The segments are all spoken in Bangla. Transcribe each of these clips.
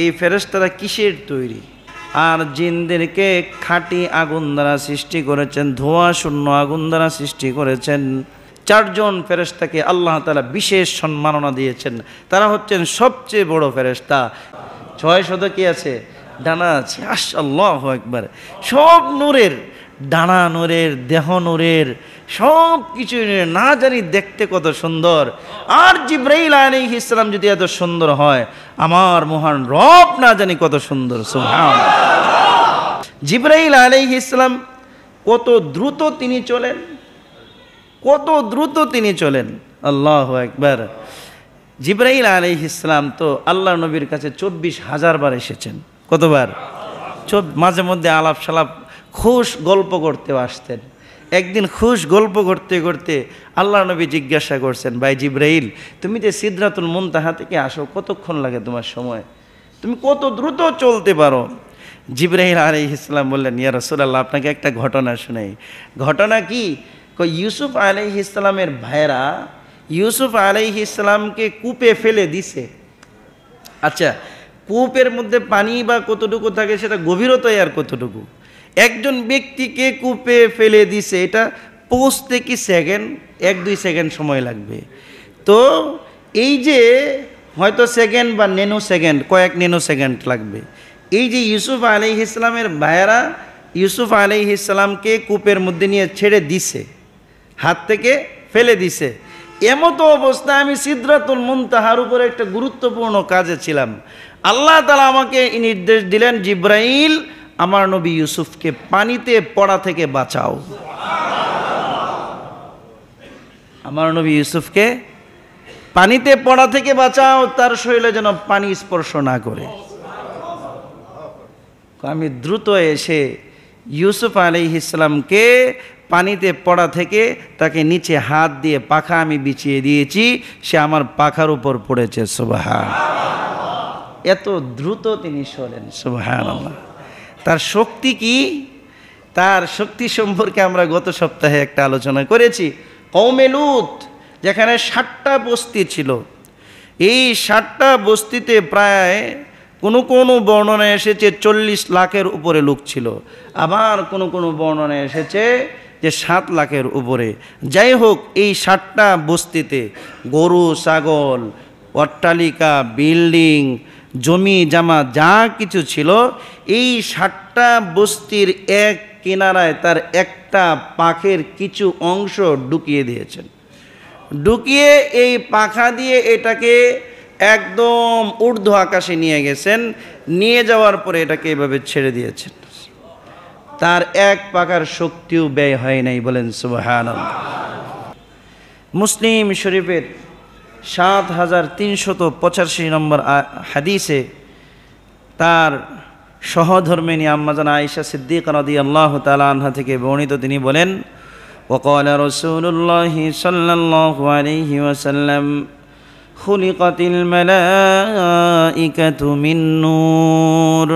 এই ফেরেস্তারা কিসের তৈরি আর জিনদেরকে খাঁটি আগুন দ্বারা সৃষ্টি করেছেন ধোঁয়া শূন্য আগুন দ্বারা সৃষ্টি করেছেন চারজন ফেরেস্তাকে আল্লাহ তালা বিশেষ সম্মাননা দিয়েছেন তারা হচ্ছেন সবচেয়ে বড় ফেরেস্তা ছয় শত কি আছে ডানা আছে আশ আল্লাহ একবার সব নূরের ডানা নোরের দেহ নূরের সব কিছু না জানি দেখতে কত সুন্দর আর জিব্রাইল আলী ইসলাম যদি এত সুন্দর হয় আমার মহান রব না জানি কত সুন্দর জিব্রাইল আলী ইসলাম কত দ্রুত তিনি চলেন কত দ্রুত তিনি চলেন আল্লাহ একবার জিব্রাইল আলী ইসলাম তো আল্লাহ নবীর কাছে চব্বিশ হাজার বার এসেছেন কতবার মাঝে মধ্যে আলাপ সালাপ খুশ গল্প করতেও আসতেন একদিন খুশ গল্প করতে করতে আল্লাহ নবী জিজ্ঞাসা করছেন ভাই জিব্রাহল তুমি যে সিদ্ধাতুল মন তাহা থেকে আসো কতক্ষণ লাগে তোমার সময় তুমি কত দ্রুত চলতে পারো জিব্রাহিল আলী ইসলাম বললেন ইয়া রসুল্লাহ আপনাকে একটা ঘটনা শুনে ঘটনা কি ইউসুফ আলি ইসলামের ভাইরা ইউসুফ আলি ইসলামকে কূপে ফেলে দিছে আচ্ছা কূপের মধ্যে পানি বা কতটুকু থাকে সেটা গভীরতায় আর কতটুকু একজন ব্যক্তিকে কূপে ফেলে দিছে এটা পৌঁছতে কি সেকেন্ড এক দুই সেকেন্ড সময় লাগবে তো এই যে হয়তো সেকেন্ড বা নেনো সেকেন্ড কয়েক নেনো সেকেন্ড লাগবে এই যে ইউসুফ আলি ইসলামের ভাইয়েরা ইউসুফ আলি ইসলামকে কূপের মধ্যে নিয়ে ছেড়ে দিছে হাত থেকে ফেলে দিছে এমতো অবস্থায় আমি সিদ্ধাতুল তাহার উপরে একটা গুরুত্বপূর্ণ কাজে ছিলাম আল্লাহ তালা আমাকে নির্দেশ দিলেন জিব্রাইল আমার নবী ইউসুফকে পানিতে পড়া থেকে বাঁচাও আমার নবী ইউসুফকে পানিতে পড়া থেকে বাঁচাও তার শরীরে যেন পানি স্পর্শ না করে আমি দ্রুত এসে ইউসুফ আলী ইসলামকে পানিতে পড়া থেকে তাকে নিচে হাত দিয়ে পাখা আমি বিছিয়ে দিয়েছি সে আমার পাখার উপর পড়েছে সুবাহ এত দ্রুত তিনি শোলেন সুবাহ তার শক্তি কি তার শক্তি সম্পর্কে আমরা গত সপ্তাহে একটা আলোচনা করেছি কৌমেলুত যেখানে ষাটটা বস্তি ছিল এই ষাটটা বস্তিতে প্রায় কোনো কোনো বর্ণনা এসেছে চল্লিশ লাখের উপরে লোক ছিল আবার কোনো কোনো বর্ণনা এসেছে যে সাত লাখের উপরে যাই হোক এই ষাটটা বস্তিতে গরু ছাগল অট্টালিকা বিল্ডিং জমি জামা যা কিছু ছিল এই ষাটটা বস্তির এক কিনারায় তার একটা পাখের কিছু অংশ ঢুকিয়ে দিয়েছেন ঢুকিয়ে এই পাখা দিয়ে এটাকে একদম ঊর্ধ্ব আকাশে নিয়ে গেছেন নিয়ে যাওয়ার পরে এটাকে এভাবে ছেড়ে দিয়েছেন তার এক পাখার শক্তিও ব্যয় হয় নাই বলেন সুবাহ মুসলিম শরীফের সাত হাজার তিনশত পঁচাশি নম্বর হাদিসে তার সহধর্মিনী আম্মাজান আয়েশা সিদ্দিক নদী আল্লাহ তালা আনহা থেকে বর্ণিত তিনি বলেন وقال رسول الله صلى الله عليه وسلم خلقت الملائكة من نور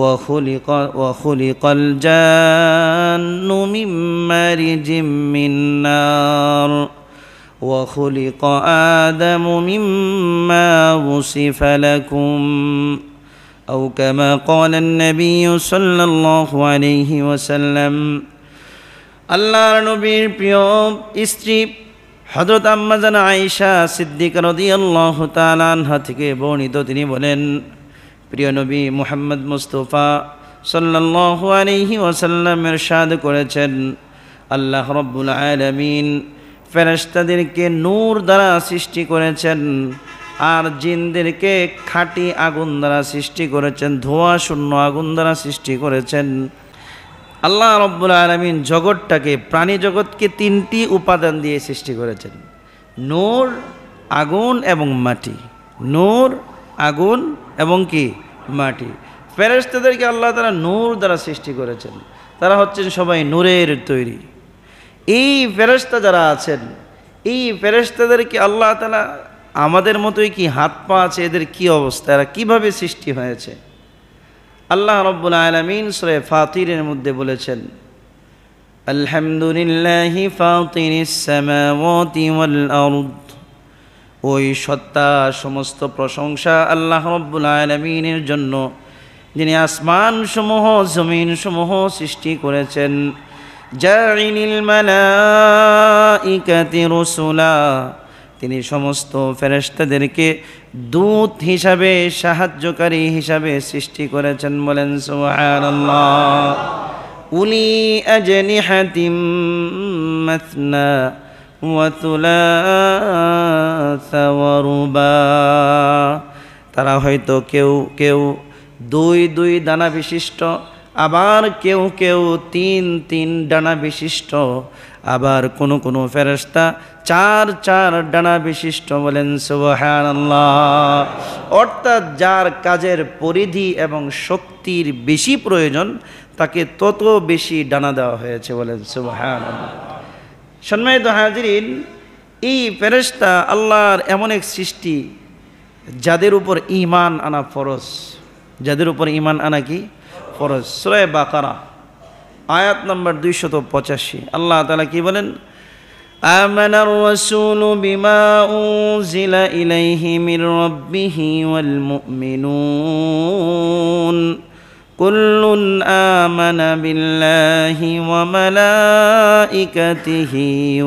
وخلق, وخلق الجان من مارج من نار وخلق آدم مما وصف لكم أو كما قال النبي صلى الله عليه وسلم الله نبير بيوم استجيب حضرت أمزن عائشة صدق رضي الله تعالى عنها تكي بوني دو تني بولن بريو نبي محمد مصطفى صلى الله عليه وسلم ارشاد قرأ چن الله رب العالمين ফেরেস্তাদেরকে নূর দ্বারা সৃষ্টি করেছেন আর জিনদেরকে খাঁটি আগুন দ্বারা সৃষ্টি করেছেন ধোয়া শূন্য আগুন দ্বারা সৃষ্টি করেছেন আল্লাহ রব্বুল আলমিন জগৎটাকে প্রাণী জগৎকে তিনটি উপাদান দিয়ে সৃষ্টি করেছেন নূর আগুন এবং মাটি নূর আগুন এবং কি মাটি ফেরেস্তাদেরকে আল্লাহ তারা নূর দ্বারা সৃষ্টি করেছেন তারা হচ্ছেন সবাই নূরের তৈরি এই ফেরেস্তা যারা আছেন এই কি আল্লাহ তালা আমাদের মতোই কি হাত পা আছে এদের কি অবস্থা এরা কীভাবে সৃষ্টি হয়েছে আল্লাহ রব্বুল আলমিন সরে ফাতিরের মধ্যে বলেছেন আলহামদুলিল্লাহ ফাতির ওই সত্তা সমস্ত প্রশংসা আল্লাহ রব্বুল আলমিনের জন্য যিনি আসমান সমূহ জমিন সমূহ সৃষ্টি করেছেন জাইল মালাইকাতি রসুলা তিনি সমস্ত ফেরেস্তাদেরকে দূত হিসাবে সাহায্যকারী হিসাবে সৃষ্টি করেছেন বলেন উলি তারা হয়তো কেউ কেউ দুই দুই দানা বিশিষ্ট আবার কেউ কেউ তিন তিন ডানা বিশিষ্ট আবার কোনো কোনো ফেরস্তা চার চার ডানা বিশিষ্ট বলেন অর্থাৎ যার কাজের পরিধি এবং শক্তির বেশি প্রয়োজন তাকে তত বেশি ডানা দেওয়া হয়েছে বলেন সুবাহান সম্মানিত হাজিরিন এই ফেরস্তা আল্লাহর এমন এক সৃষ্টি যাদের উপর ইমান আনা ফরজ যাদের উপর ইমান আনা কি ফরজ সুরায় বাকারা আয়াত নম্বর দুইশত পঁচাশি আল্লাহ তালা কি বলেন آمن الرسول بما أنزل إليه من ربه والمؤمنون كل آمن بالله وملائكته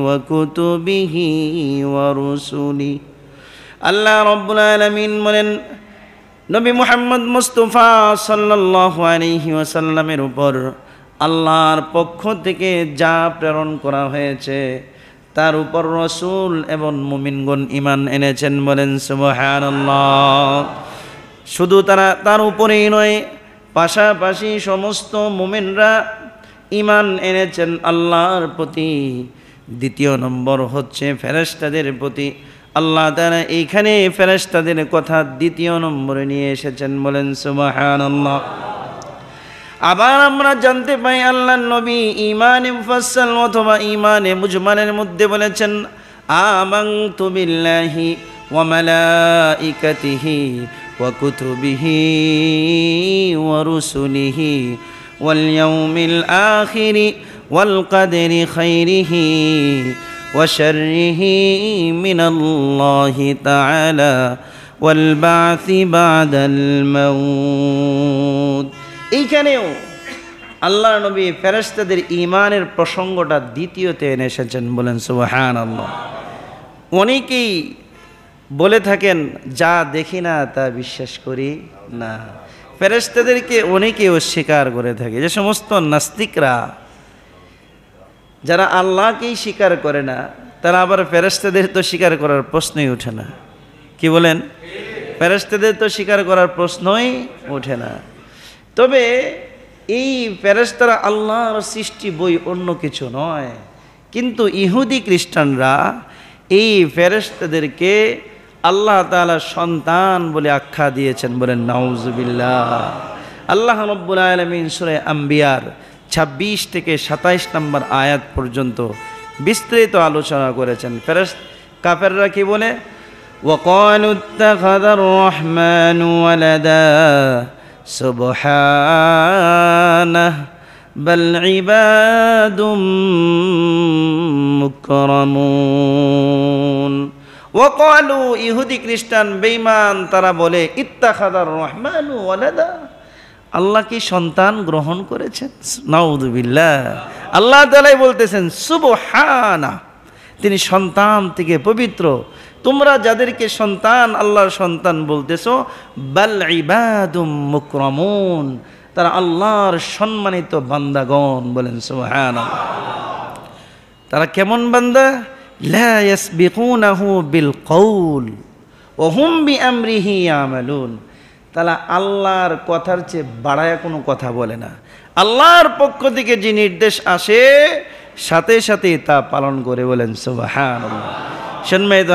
وكتبه ورسله আল্লাহ রব্বুল আলমিন বলেন নবী মোহাম্মদ মুস্তফা সাল্লাহ আলহি ওয়াসাল্লামের উপর আল্লাহর পক্ষ থেকে যা প্রেরণ করা হয়েছে তার উপর রসুল এবং মুমিনগণ ইমান এনেছেন বলেন সুবহান শুধু তারা তার উপরেই নয় পাশাপাশি সমস্ত মুমিনরা ইমান এনেছেন আল্লাহর প্রতি দ্বিতীয় নম্বর হচ্ছে ফেরেস্তাদের প্রতি আল্লাহ তারা এইখানে ফেরেস্তাদের কথা দ্বিতীয় নম্বরে নিয়ে এসেছেন বলেন সুবাহান আল্লাহ আবার আমরা জানতে পাই আল্লাহ নবী ইমানে ফসল অথবা ইমানে মুজমানের মধ্যে বলেছেন আমাং তুমিল্লাহি ওয়া ওয়া কুতুবিহি ওয়া রুসুলিহি ওয়াল ইয়াউমিল আখিরি ওয়াল কদরি খাইরিহি وشره من الله تعالى والبعث بعد الموت এইখানেও আল্লাহ নবী ফেরেস্তাদের ইমানের প্রসঙ্গটা দ্বিতীয়তে এনে এসেছেন বলেন সুবাহান আল্লাহ অনেকেই বলে থাকেন যা দেখি না তা বিশ্বাস করি না ফেরেস্তাদেরকে অনেকে অস্বীকার করে থাকে যে সমস্ত নাস্তিকরা যারা আল্লাহকেই স্বীকার করে না তারা আবার ফেরেস্তাদের তো স্বীকার করার প্রশ্নই ওঠে না কি বলেন ফেরেস্তাদের তো স্বীকার করার প্রশ্নই ওঠে না তবে এই ফেরেস্তারা আল্লাহর সৃষ্টি বই অন্য কিছু নয় কিন্তু ইহুদি খ্রিস্টানরা এই ফেরেস্তাদেরকে আল্লাহ তালা সন্তান বলে আখ্যা দিয়েছেন বলেন নাউজবিল্লা আল্লাহ নব্বুল আলমিন সুরে আম্বিয়ার ছাব্বিশ থেকে সাতাইশ নম্বর আয়াত পর্যন্ত বিস্তৃত আলোচনা করেছেন ফেরেস কাফেররা কি বলে ইহুদি খ্রিস্টান বেঈমান তারা বলে ইত্তাখাদার রহমানু আলাদা আল্লাহ কি সন্তান গ্রহণ করেছেন নাউদুবিল্লা আল্লাহ তালাই বলতেছেন সুবহানা তিনি সন্তান থেকে পবিত্র তোমরা যাদেরকে সন্তান আল্লাহর সন্তান বলতেছ বাল ইবাদুম তারা আল্লাহর সম্মানিত বান্দাগণ বলেন সুহান তারা কেমন বান্দা বিল কৌল ওহুম বি আমরিহি আমালুন তাহলে আল্লাহর কথার চেয়ে বাড়ায় কোনো কথা বলে না আল্লাহর পক্ষ থেকে যে নির্দেশ আসে সাথে সাথে তা পালন করে বলেন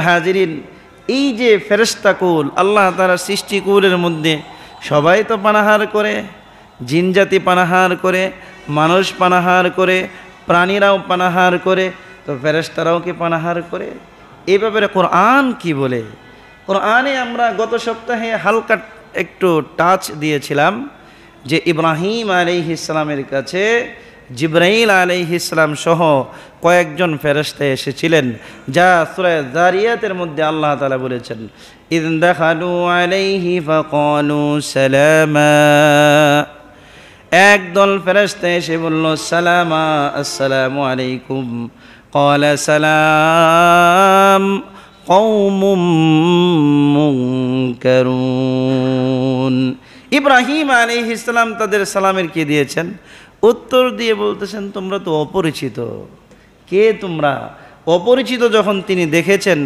হাজিরিন এই যে কুল আল্লাহ তারা সৃষ্টিকুলের মধ্যে সবাই তো পানাহার করে জিনজাতি পানাহার করে মানুষ পানাহার করে প্রাণীরাও পানাহার করে তো ফেরেস্তারাও কি পানাহার করে এ ব্যাপারে কোরআন কি বলে কোরআনে আমরা গত সপ্তাহে হালকা একটু টাচ দিয়েছিলাম যে ইব্রাহিম আলী ইসলামের কাছে জিব্রাইল আলী ইসলাম সহ কয়েকজন ফেরস্তে এসেছিলেন যা সুরায় জারিয়াতের মধ্যে আল্লাহ তালা বলেছেন ইদিন দেখালু আলাইহি ফাকালু সালামা একদল ফেরস্তে এসে বলল সালামা আসসালামু আলাইকুম কলা সালাম ইব্রাহিম আলী ইসলাম তাদের সালামের কে দিয়েছেন উত্তর দিয়ে বলতেছেন তোমরা তো অপরিচিত কে তোমরা অপরিচিত যখন তিনি দেখেছেন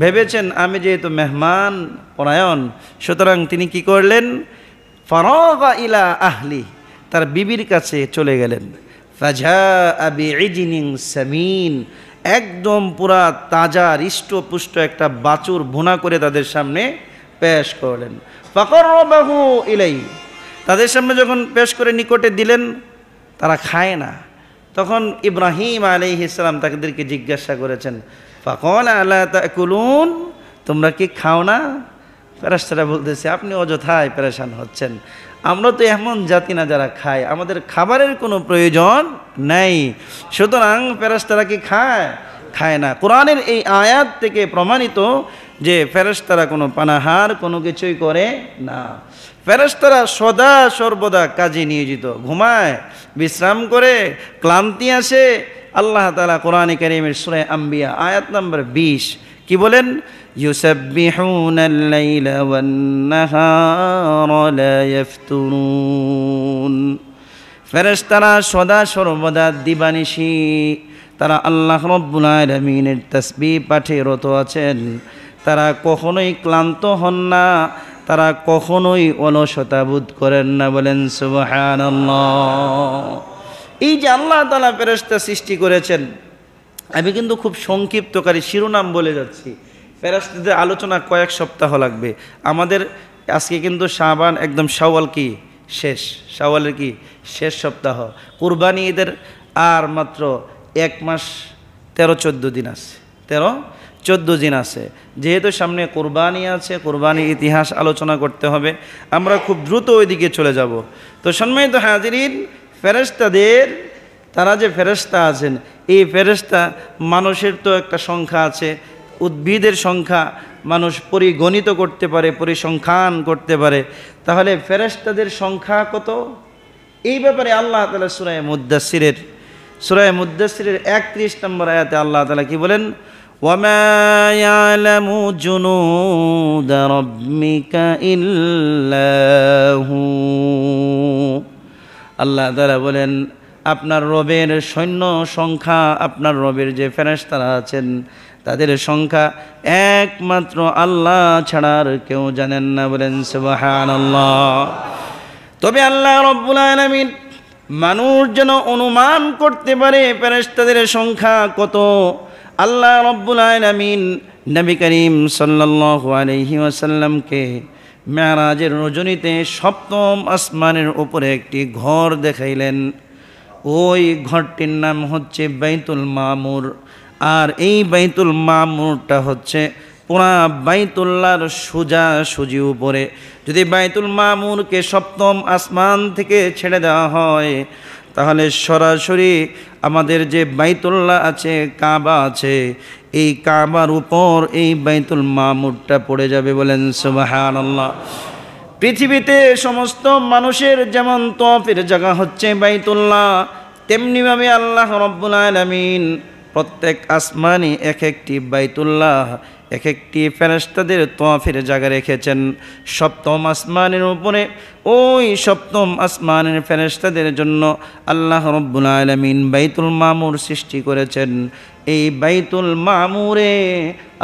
ভেবেছেন আমি যেহেতু মেহমান পরায়ণ সুতরাং তিনি কি করলেন ফারগা ইলা আহলি তার বিবির কাছে চলে গেলেন ফাজা আবি সামিন একদম পুরা তাজা হৃষ্টপুষ্ট একটা বাছুর ভুনা করে তাদের সামনে পেশ করলেন ফকর বাহু ইলাই তাদের সামনে যখন পেশ করে নিকটে দিলেন তারা খায় না তখন ইব্রাহিম আলি ইসলাম তাদেরকে জিজ্ঞাসা করেছেন ফকল আল্লাহ তা তোমরা কি খাও না ফেরাস্তারা বলতেছে আপনি অযথায় প্যারেশান হচ্ছেন আমরা তো এমন জাতি না যারা খায় আমাদের খাবারের কোনো প্রয়োজন নেই সুতরাং ফেরাস্তারা কি খায় খায় না কোরআনের এই আয়াত থেকে প্রমাণিত যে ফেরস্তারা কোনো পানাহার কোনো কিছুই করে না ফেরস্তারা সদা সর্বদা কাজে নিয়োজিত ঘুমায় বিশ্রাম করে ক্লান্তি আসে আল্লাহ তালা কোরআন করিমের সুরে আম্বিয়া আয়াত নম্বর বিশ কি বলেন يسبحون الليل والنهار لا يفترون ফেরেশতারা সদা সর্বদা দিবানিশি তারা আল্লাহ রব্বুল আলমিনের তসবি পাঠে রত আছেন তারা কখনোই ক্লান্ত হন না তারা কখনোই অলসতা বোধ করেন না বলেন সুবাহান এই যে আল্লাহ তালা ফেরেশতা সৃষ্টি করেছেন আমি কিন্তু খুব সংক্ষিপ্তকারী শিরোনাম বলে যাচ্ছি ফেরাস্তিদের আলোচনা কয়েক সপ্তাহ লাগবে আমাদের আজকে কিন্তু শাহবান একদম সাওয়াল কি শেষ সাওয়ালের কি শেষ সপ্তাহ কুরবানি ঈদের আর মাত্র এক মাস তেরো চোদ্দো দিন আছে তেরো চোদ্দো দিন আছে যেহেতু সামনে কোরবানি আছে কোরবানির ইতিহাস আলোচনা করতে হবে আমরা খুব দ্রুত ওইদিকে চলে যাব তো সম্মানিত হাজিরিন ফেরেস্তাদের তারা যে ফেরেস্তা আছেন এই ফেরেস্তা মানুষের তো একটা সংখ্যা আছে উদ্ভিদের সংখ্যা মানুষ পরিগণিত করতে পারে পরিসংখ্যান করতে পারে তাহলে ফেরেস্তাদের সংখ্যা কত এই ব্যাপারে আল্লাহ তালা সুরায় মুদাসিরের সুরায় মুদাসিরের একত্রিশ নম্বর আয়াতে আল্লাহ তালা কি বলেন আল্লাহ তালা বলেন আপনার রবের সৈন্য সংখ্যা আপনার রবের যে ফেরেস্তারা আছেন তাদের সংখ্যা একমাত্র আল্লাহ ছাড়ার কেউ জানেন না বলেন আল্লাহ তবে আল্লাহ রব্বুল আলমিন মানুষ যেন অনুমান করতে পারে ফেরেস্তাদের সংখ্যা কত আল্লাহ রব্বুল আলমিন নবী করিম সাল্লাল্লাহু আলহি ওয়াসাল্লামকে মেয়ারাজের রজনীতে সপ্তম আসমানের উপরে একটি ঘর দেখাইলেন ওই ঘরটির নাম হচ্ছে বাইতুল মামুর আর এই বাইতুল মামুরটা হচ্ছে পুরা বাইতুল্লার সোজা সুজি উপরে যদি বাইতুল মামুরকে সপ্তম আসমান থেকে ছেড়ে দেওয়া হয় তাহলে সরাসরি আমাদের যে বাইতুল্লাহ আছে কাবা আছে এই কাবার উপর এই বাইতুল মামুরটা পড়ে যাবে বলেন সুবাহান পৃথিবীতে সমস্ত মানুষের যেমন তফের জায়গা হচ্ছে বাইতুল্লাহ তেমনিভাবে আল্লাহ রব্বুল আলমিন প্রত্যেক আসমানি এক একটি বাইতুল্লাহ এক একটি ফেরেস্তাদের তোয়াফের জায়গা রেখেছেন সপ্তম আসমানের উপরে ওই সপ্তম আসমানের ফেরেস্তাদের জন্য আল্লাহ রব্বুল আলমিন বাইতুল মামুর সৃষ্টি করেছেন এই বাইতুল মামুরে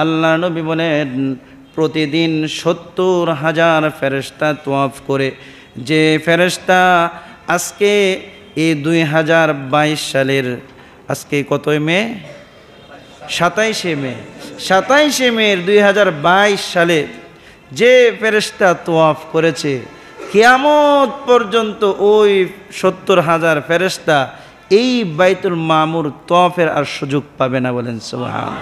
আল্লাহ নবী বলেন প্রতিদিন সত্তর হাজার ফেরেস্তা তোয়াফ করে যে ফেরেস্তা আজকে এই দুই হাজার বাইশ সালের আজকে কতই মে সাতাইশে মে সাতাইশে মে দুই সালে যে ফেরেস্তা তোয়াফ করেছে কেয়ামত পর্যন্ত ওই সত্তর হাজার ফেরেস্তা এই বাইতুল মামুর তোয়াফের আর সুযোগ পাবে না বলেন সুহান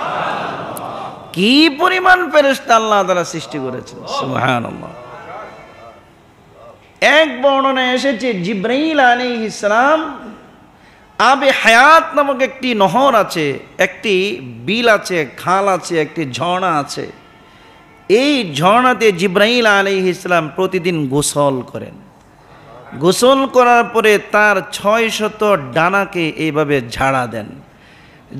কি পরিমাণ ফেরেস্তা আল্লাহ তারা সৃষ্টি করেছেন সুহান এক বর্ণনা এসেছে জিব্রাইল আলী ইসলাম আবে হায়াত নামক একটি নহর আছে একটি বিল আছে খাল আছে একটি ঝর্ণা আছে এই ঝর্ণাতে জিব্রাহিল আলী ইসলাম প্রতিদিন গোসল করেন গোসল করার পরে তার ছয় শত ডানাকে এইভাবে ঝাড়া দেন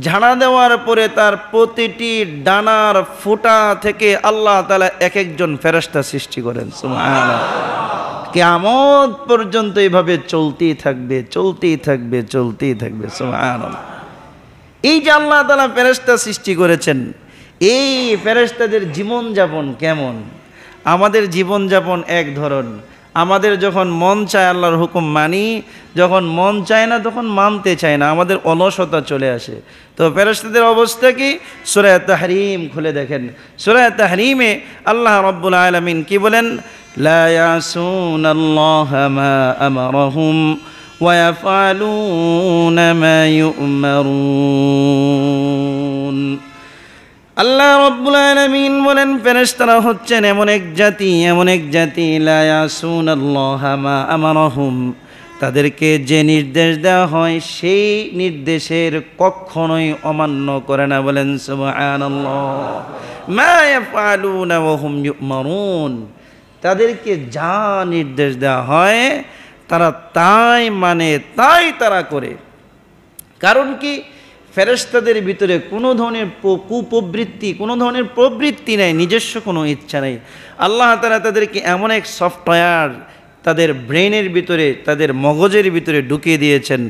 ঝাড়া দেওয়ার পরে তার প্রতিটি ডানার ফুটা থেকে আল্লাহ তালা এক একজন ফেরস্তা সৃষ্টি করেন কেমন পর্যন্ত এইভাবে চলতেই থাকবে চলতেই থাকবে চলতেই থাকবে এই যে আল্লাহ তালা ফেরস্তা সৃষ্টি করেছেন এই ফেরস্তাদের জীবনযাপন কেমন আমাদের জীবনযাপন এক ধরনের আমাদের যখন মন চায় আল্লাহর হুকুম মানি যখন মন চায় না তখন মানতে চায় না আমাদের অলসতা চলে আসে তো ফেরস্তাদের অবস্থা কি সুরায় তাহরিম খুলে দেখেন সুরায় তাহরিমে আল্লাহ রব্বুল আলমিন কি বলেন আমারহুম আল্লাহ রব্বুল আলামিন বলেন ফেরেশতারা হচ্ছেন এমন এক জাতি এমন এক জাতি লায়াসুন আল্লাহ মা আমারহুম তাদেরকে যে নির্দেশ দেওয়া হয় সেই নির্দেশের কখনোই অমান্য করে না বলেন মারুন তাদেরকে যা নির্দেশ দেওয়া হয় তারা তাই মানে তাই তারা করে কারণ কি ফেরস্তাদের ভিতরে কোনো ধরনের কুপ্রবৃত্তি কোনো ধরনের প্রবৃত্তি নেই নিজস্ব কোনো ইচ্ছা নেই আল্লাহ তারা তাদেরকে এমন এক সফটওয়্যার তাদের ব্রেনের ভিতরে তাদের মগজের ভিতরে ঢুকিয়ে দিয়েছেন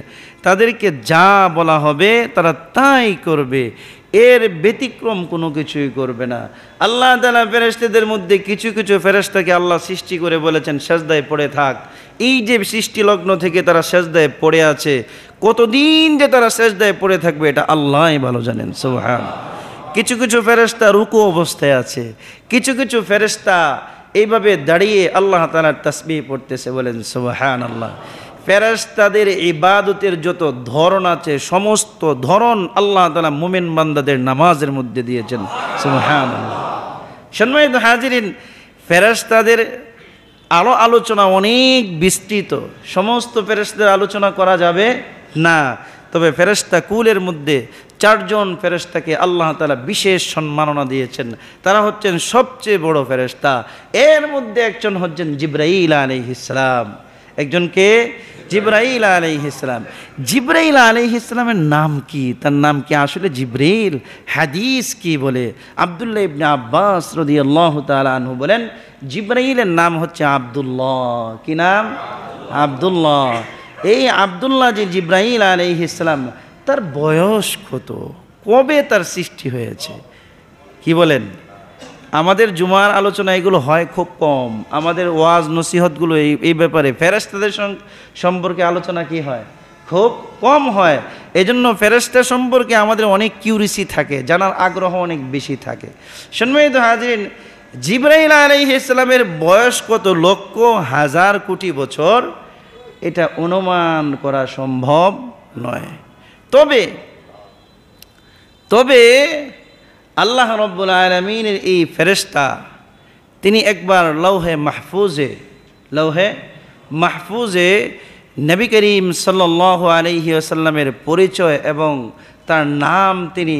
তাদেরকে যা বলা হবে তারা তাই করবে এর ব্যতিক্রম কোনো কিছুই করবে না আল্লাহ তালা ফেরেস্তাদের মধ্যে কিছু কিছু ফেরেস্তাকে আল্লাহ সৃষ্টি করে বলেছেন সাজদায় পড়ে থাক এই যে সৃষ্টি লগ্ন থেকে তারা শেষদায় পড়ে আছে কতদিন যে তারা শেষদায় পড়ে থাকবে এটা আল্লাহ ভালো জানেন সোহান কিছু কিছু ফেরেস্তা রুকু অবস্থায় আছে কিছু কিছু ফেরেস্তা এইভাবে দাঁড়িয়ে আল্লাহ তালার তসবি পড়তেছে বলেন সোহান আল্লাহ ফেরেস্তাদের ইবাদতের যত ধরন আছে সমস্ত ধরন আল্লাহ তালা মোমেন বান্দাদের নামাজের মধ্যে দিয়েছেন সোহান আল্লাহ সন্ময় হাজিরিন তাদের আলো আলোচনা অনেক বিস্তৃত সমস্ত ফেরেস্তাদের আলোচনা করা যাবে না তবে ফেরেস্তা কুলের মধ্যে চারজন ফেরেস্তাকে আল্লাহ তালা বিশেষ সম্মাননা দিয়েছেন তারা হচ্ছেন সবচেয়ে বড় ফেরেস্তা এর মধ্যে একজন হচ্ছেন জিব্রাইল আলী ইসলাম একজনকে জিব্রাইল আলাইহ ইসলাম জিব্রাইল আলাইহ ইসলামের নাম কি তার নাম কি আসলে জিব্রাইল হাদিস কি বলে আবদুল্লাহ ইবনে আব্বাস রদি আল্লাহ তালু বলেন জিব্রাইলের নাম হচ্ছে আবদুল্লাহ কি নাম আবদুল্লাহ এই আবদুল্লাহ যে জিব্রাইল আলাইহ ইসলাম তার বয়স কত কবে তার সৃষ্টি হয়েছে কি বলেন আমাদের জুমার আলোচনা এগুলো হয় খুব কম আমাদের ওয়াজ নসিহতগুলো এই এই ব্যাপারে ফেরেস্তাদের সম্পর্কে আলোচনা কি হয় খুব কম হয় এজন্য ফেরেস্তা সম্পর্কে আমাদের অনেক কিউরিসি থাকে জানার আগ্রহ অনেক বেশি থাকে সন্মিত হাজরিন জিব্রাহিল আলী ইসলামের বয়স কত লক্ষ হাজার কোটি বছর এটা অনুমান করা সম্ভব নয় তবে তবে আল্লাহ রব্বুল আলমিনের এই ফেরেস্তা তিনি একবার লৌহে মাহফুজে লৌহে মাহফুজে নবী করিম সাল্লাহ আলহি আসাল্লামের পরিচয় এবং তার নাম তিনি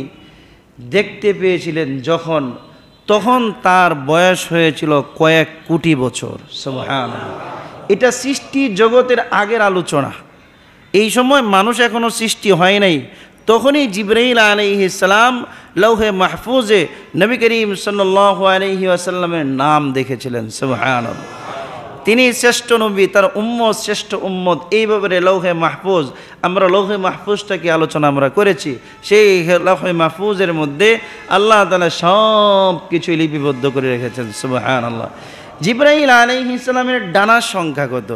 দেখতে পেয়েছিলেন যখন তখন তার বয়স হয়েছিল কয়েক কোটি বছর সোহান এটা সৃষ্টি জগতের আগের আলোচনা এই সময় মানুষ এখনও সৃষ্টি হয় নাই তখনই জিব্রাহিল আলহি ইসলাম লৌহে মাহফুজে নবী করিম সাল্লি আসাল্লামের নাম দেখেছিলেন সুহান তিনি শ্রেষ্ঠ নবী তার উম্মদ শ্রেষ্ঠ উম্মদ এই ব্যাপারে লৌহে মাহফুজ আমরা লৌহে মাহফুজটাকে আলোচনা আমরা করেছি সেই লৌহে মাহফুজের মধ্যে আল্লাহ তালা সব কিছু লিপিবদ্ধ করে রেখেছেন সুবাহান আল্লাহ জিব্রাহিল আলহি ইসলামের ডানার সংখ্যা কত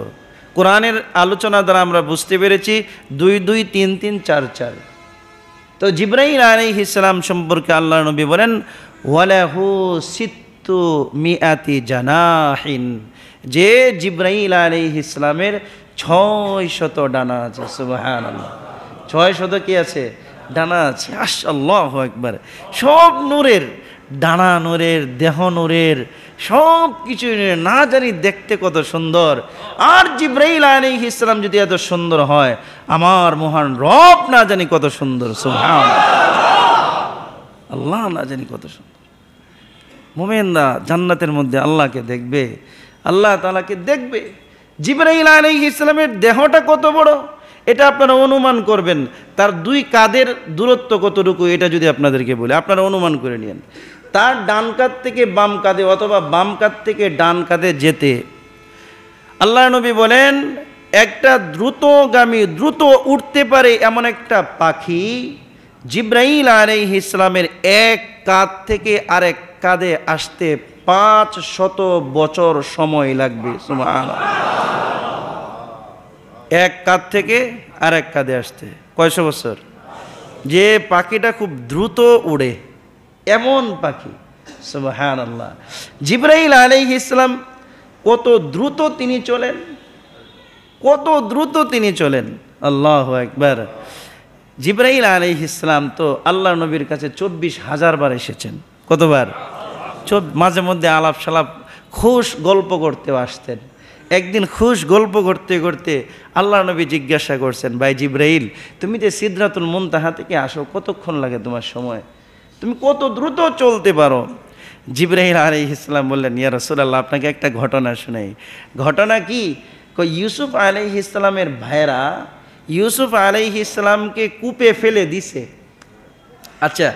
কোরআনের আলোচনা দ্বারা আমরা বুঝতে পেরেছি দুই দুই তিন তিন চার চার তো জিব্রাহিম আলাইহি ইসলাম সম্পর্কে আল্লাহ নবী বলেন ওয়ালাহু সিত্তু মিয়াতি জানাহিন যে জিব্রাহিল আলাইহি ইসলামের ছয় শত ডানা আছে সুবাহান ছয় শত কি আছে ডানা আছে আশ একবার সব নূরের ডানা নূরের দেহ নূরের সব কিছু না জানি দেখতে কত সুন্দর আর জিব্রাইল আলী ইসলাম যদি এত সুন্দর হয় আমার মহান রব না জানি কত সুন্দর সোহান আল্লাহ না জানি কত সুন্দর মোমেন্দা জান্নাতের মধ্যে আল্লাহকে দেখবে আল্লাহ তালাকে দেখবে জিব্রাইল আলী ইসলামের দেহটা কত বড় এটা আপনারা অনুমান করবেন তার দুই কাদের দূরত্ব কতটুকু এটা যদি আপনাদেরকে বলি আপনারা অনুমান করে নিন তার ডান কাত থেকে বাম কাঁধে অথবা বাম কাত থেকে ডান কাঁধে যেতে আল্লাহ নবী বলেন একটা দ্রুতগামী দ্রুত উঠতে পারে এমন একটা পাখি জিব্রাইল আলাই ইসলামের এক কাঁধ থেকে আরেক কাঁধে আসতে পাঁচ শত বছর সময় লাগবে এক কাঁধ থেকে আরেক কাঁধে আসতে কয়শো বছর যে পাখিটা খুব দ্রুত উড়ে এমন পাখি হ্যাঁ আল্লাহ জিব্রাহিল আলাইহ ইসলাম কত দ্রুত তিনি চলেন কত দ্রুত তিনি চলেন আল্লাহ একবার জিব্রাহিল আলাইহ ইসলাম তো আল্লাহ নবীর কাছে চব্বিশ হাজার বার এসেছেন কতবার মাঝে মধ্যে আলাপ সালাপ খুশ গল্প করতেও আসতেন একদিন খুশ গল্প করতে করতে আল্লাহ নবী জিজ্ঞাসা করছেন ভাই জিব্রাইল তুমি যে সিদ্ধাতুল তাহা থেকে আসো কতক্ষণ লাগে তোমার সময় তুমি কত দ্রুত চলতে পারো জিব্রাহিল আলী ইসলাম বললেন ইয়া রসুল্লাহ আপনাকে একটা ঘটনা শুনাই ঘটনা কি ইউসুফ আলি ইসলামের ভাইরা ইউসুফ আলি ইসলামকে কূপে ফেলে দিছে আচ্ছা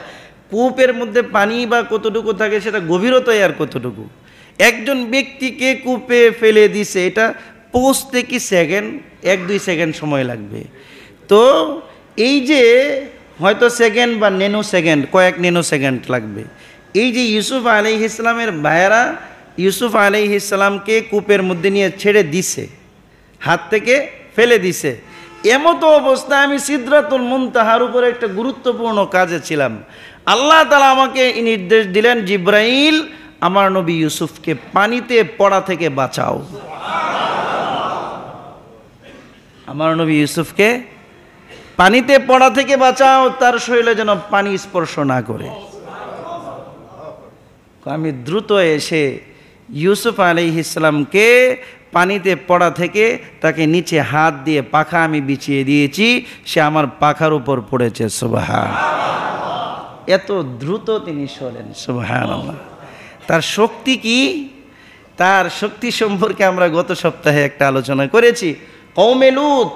কূপের মধ্যে পানি বা কতটুকু থাকে সেটা গভীরতায় আর কতটুকু একজন ব্যক্তিকে কূপে ফেলে দিছে এটা পৌঁছতে কি সেকেন্ড এক দুই সেকেন্ড সময় লাগবে তো এই যে হয়তো সেকেন্ড বা নেনু সেকেন্ড কয়েক নেনু সেকেন্ড লাগবে এই যে ইউসুফ আলি ইসলামের ভাইয়েরা ইউসুফ আলি ইসলামকে কূপের মধ্যে নিয়ে ছেড়ে দিছে হাত থেকে ফেলে দিছে এমতো অবস্থায় আমি সিদ্ধাতুল তাহার উপরে একটা গুরুত্বপূর্ণ কাজে ছিলাম আল্লাহ তালা আমাকে নির্দেশ দিলেন জিব্রাইল আমার নবী ইউসুফকে পানিতে পড়া থেকে বাঁচাও আমার নবী ইউসুফকে পানিতে পড়া থেকে বাঁচাও তার শরীরে যেন পানি স্পর্শ না করে আমি দ্রুত এসে ইউসুফ আলী ইসলামকে পানিতে পড়া থেকে তাকে নিচে হাত দিয়ে পাখা আমি বিছিয়ে দিয়েছি সে আমার পাখার উপর পড়েছে সুবাহান এত দ্রুত তিনি সরেন সুবাহান তার শক্তি কি তার শক্তি সম্পর্কে আমরা গত সপ্তাহে একটা আলোচনা করেছি কৌমেলুত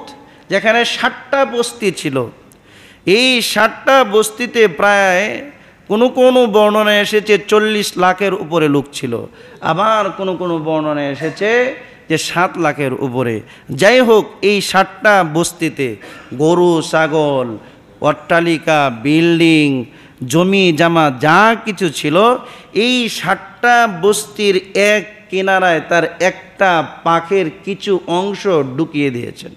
যেখানে ষাটটা বস্তি ছিল এই ষাটটা বস্তিতে প্রায় কোনো কোনো বর্ণনা এসেছে চল্লিশ লাখের উপরে লোক ছিল আবার কোনো কোনো বর্ণনা এসেছে যে সাত লাখের উপরে যাই হোক এই ষাটটা বস্তিতে গরু ছাগল অট্টালিকা বিল্ডিং জমি জামা যা কিছু ছিল এই ষাটটা বস্তির এক কিনারায় তার একটা পাখের কিছু অংশ ঢুকিয়ে দিয়েছেন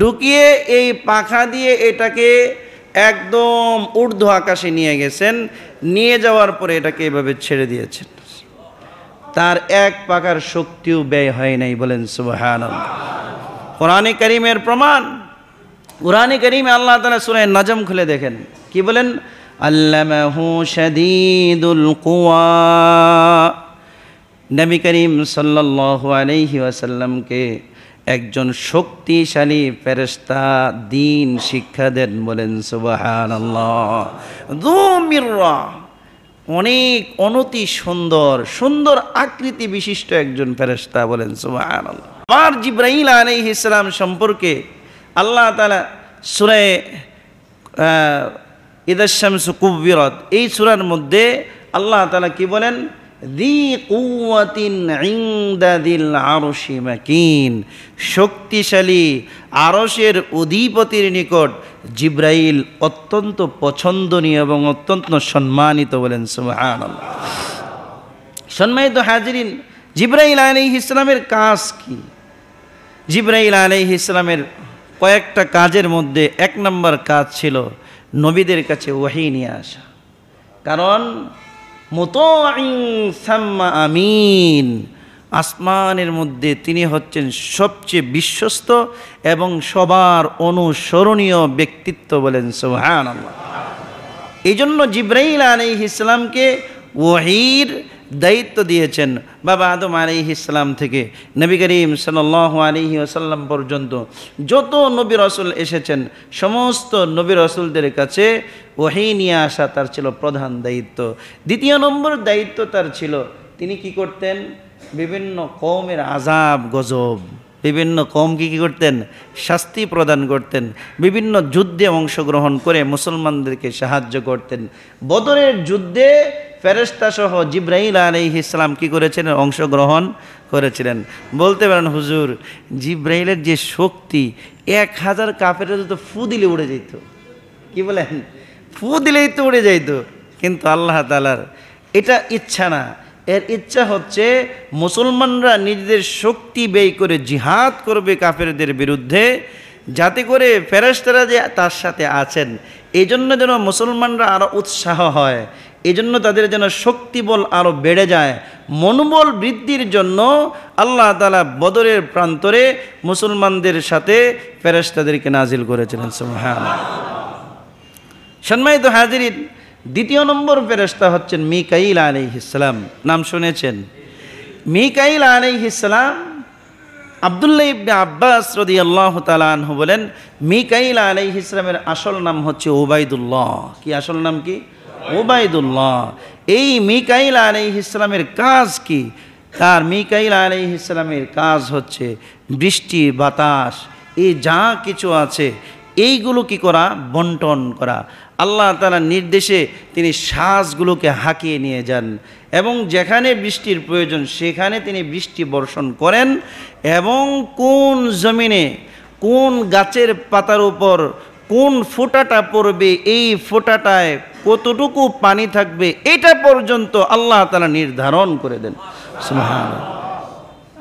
ঢুকিয়ে এই পাখা দিয়ে এটাকে একদম ঊর্ধ্ব আকাশে নিয়ে গেছেন নিয়ে যাওয়ার পরে এটাকে এভাবে ছেড়ে দিয়েছেন তার এক পাকার শক্তিও ব্যয় হয় নাই বলেন সুবাহান কোরআনে করিমের প্রমাণ কোরআনে করিমে আল্লাহ তালা সুরে নাজম খুলে দেখেন কি বলেন আল্লাহু শদীদুল কুয়া নবী করিম সাল্লাহ আলহি ওয়াসাল্লামকে একজন শক্তিশালী ফেরেস্তা দিন শিক্ষা দেন বলেন সুবাহান অনেক অনতি সুন্দর সুন্দর আকৃতি বিশিষ্ট একজন ফেরেস্তা বলেন সুবাহান আমার জিব্রাহিল আলী ইসলাম সম্পর্কে আল্লাহ তালা সুরে ইদাশামসু কুব্বিরত এই সুরার মধ্যে আল্লাহ তালা কি বলেন শক্তিশালী আরসের অধিপতির নিকট জিব্রাইল অত্যন্ত পছন্দনীয় এবং অত্যন্ত সম্মানিত বলেন সুহান সম্মানিত হাজিরিন জিব্রাইল আলী ইসলামের কাজ কি জিব্রাইল আলী ইসলামের কয়েকটা কাজের মধ্যে এক নম্বর কাজ ছিল নবীদের কাছে ওয়াহি নিয়ে আসা কারণ সাম্মা আমিন আসমানের মধ্যে তিনি হচ্ছেন সবচেয়ে বিশ্বস্ত এবং সবার অনুসরণীয় ব্যক্তিত্ব বলেন সোহান এই জন্য জিব্রাইল আলী ইসলামকে ওয়াহির দায়িত্ব দিয়েছেন বাবা আদম আলিহি ইসলাম থেকে নবী করিম সাল আলিহি আসাল্লাম পর্যন্ত যত নবী রসুল এসেছেন সমস্ত নবী রসুলদের কাছে ওহি নিয়ে আসা তার ছিল প্রধান দায়িত্ব দ্বিতীয় নম্বর দায়িত্ব তার ছিল তিনি কি করতেন বিভিন্ন কমের আজাব গজব বিভিন্ন কম কি কী করতেন শাস্তি প্রদান করতেন বিভিন্ন যুদ্ধে অংশগ্রহণ করে মুসলমানদেরকে সাহায্য করতেন বদরের যুদ্ধে সহ জিব্রাহিল আলী ইসলাম কী করেছিলেন অংশগ্রহণ করেছিলেন বলতে পারেন হুজুর জিব্রাহিলের যে শক্তি এক হাজার কাপের তো ফু দিলে উড়ে যেত কি বলেন ফু দিলেই তো উড়ে যাইত কিন্তু আল্লাহ তালার এটা ইচ্ছা না এর ইচ্ছা হচ্ছে মুসলমানরা নিজেদের শক্তি ব্যয় করে জিহাদ করবে কাফেরদের বিরুদ্ধে যাতে করে ফেরেস্তারা যে তার সাথে আছেন এই জন্য যেন মুসলমানরা আরও উৎসাহ হয় এজন্য তাদের যেন শক্তিবল আরও বেড়ে যায় মনোবল বৃদ্ধির জন্য আল্লাহ তালা বদরের প্রান্তরে মুসলমানদের সাথে তাদেরকে নাজিল করেছিলেন হ্যাঁ সম্মানিত হাজিরিন দ্বিতীয় নম্বর ফেরেস্তা হচ্ছেন মিকাইল আলি ইসলাম নাম শুনেছেন মিকাইল আলি ইসলাম আবদুল্লাহ ইবনে আব্বাস রদি আল্লাহ তালাহ বলেন মিকাইল আলি ইসলামের আসল নাম হচ্ছে ওবায়দুল্লাহ কি আসল নাম কি ওবায়দুল্লাহ এই মিকাইল আলাই ইসলামের কাজ কি তার মিকাইল আলাই ইসলামের কাজ হচ্ছে বৃষ্টি বাতাস এই যা কিছু আছে এইগুলো কি করা বন্টন করা আল্লাহ তালা নির্দেশে তিনি শ্বাসগুলোকে হাঁকিয়ে নিয়ে যান এবং যেখানে বৃষ্টির প্রয়োজন সেখানে তিনি বৃষ্টি বর্ষণ করেন এবং কোন জমিনে কোন গাছের পাতার উপর কোন ফোঁটাটা পড়বে এই ফোঁটাটায় কতটুকু পানি থাকবে এটা পর্যন্ত আল্লাহ তালা নির্ধারণ করে দেন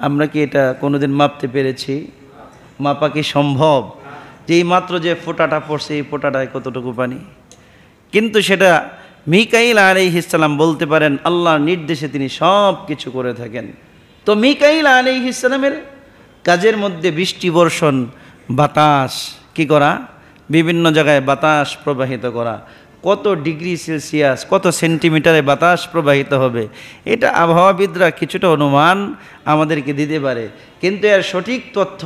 আমরা কি এটা কোনোদিন মাপতে পেরেছি মাপা কি সম্ভব যে মাত্র যে ফোঁটাটা পড়ছে এই ফোঁটাটায় কতটুকু পানি কিন্তু সেটা মিকাইল আলি ইসলাম বলতে পারেন আল্লাহর নির্দেশে তিনি সব কিছু করে থাকেন তো মিকাইল আলি ইসলামের কাজের মধ্যে বৃষ্টি বর্ষণ বাতাস কি করা বিভিন্ন জায়গায় বাতাস প্রবাহিত করা কত ডিগ্রি সেলসিয়াস কত সেন্টিমিটারে বাতাস প্রবাহিত হবে এটা আবহাওয়াবিদরা কিছুটা অনুমান আমাদেরকে দিতে পারে কিন্তু এর সঠিক তথ্য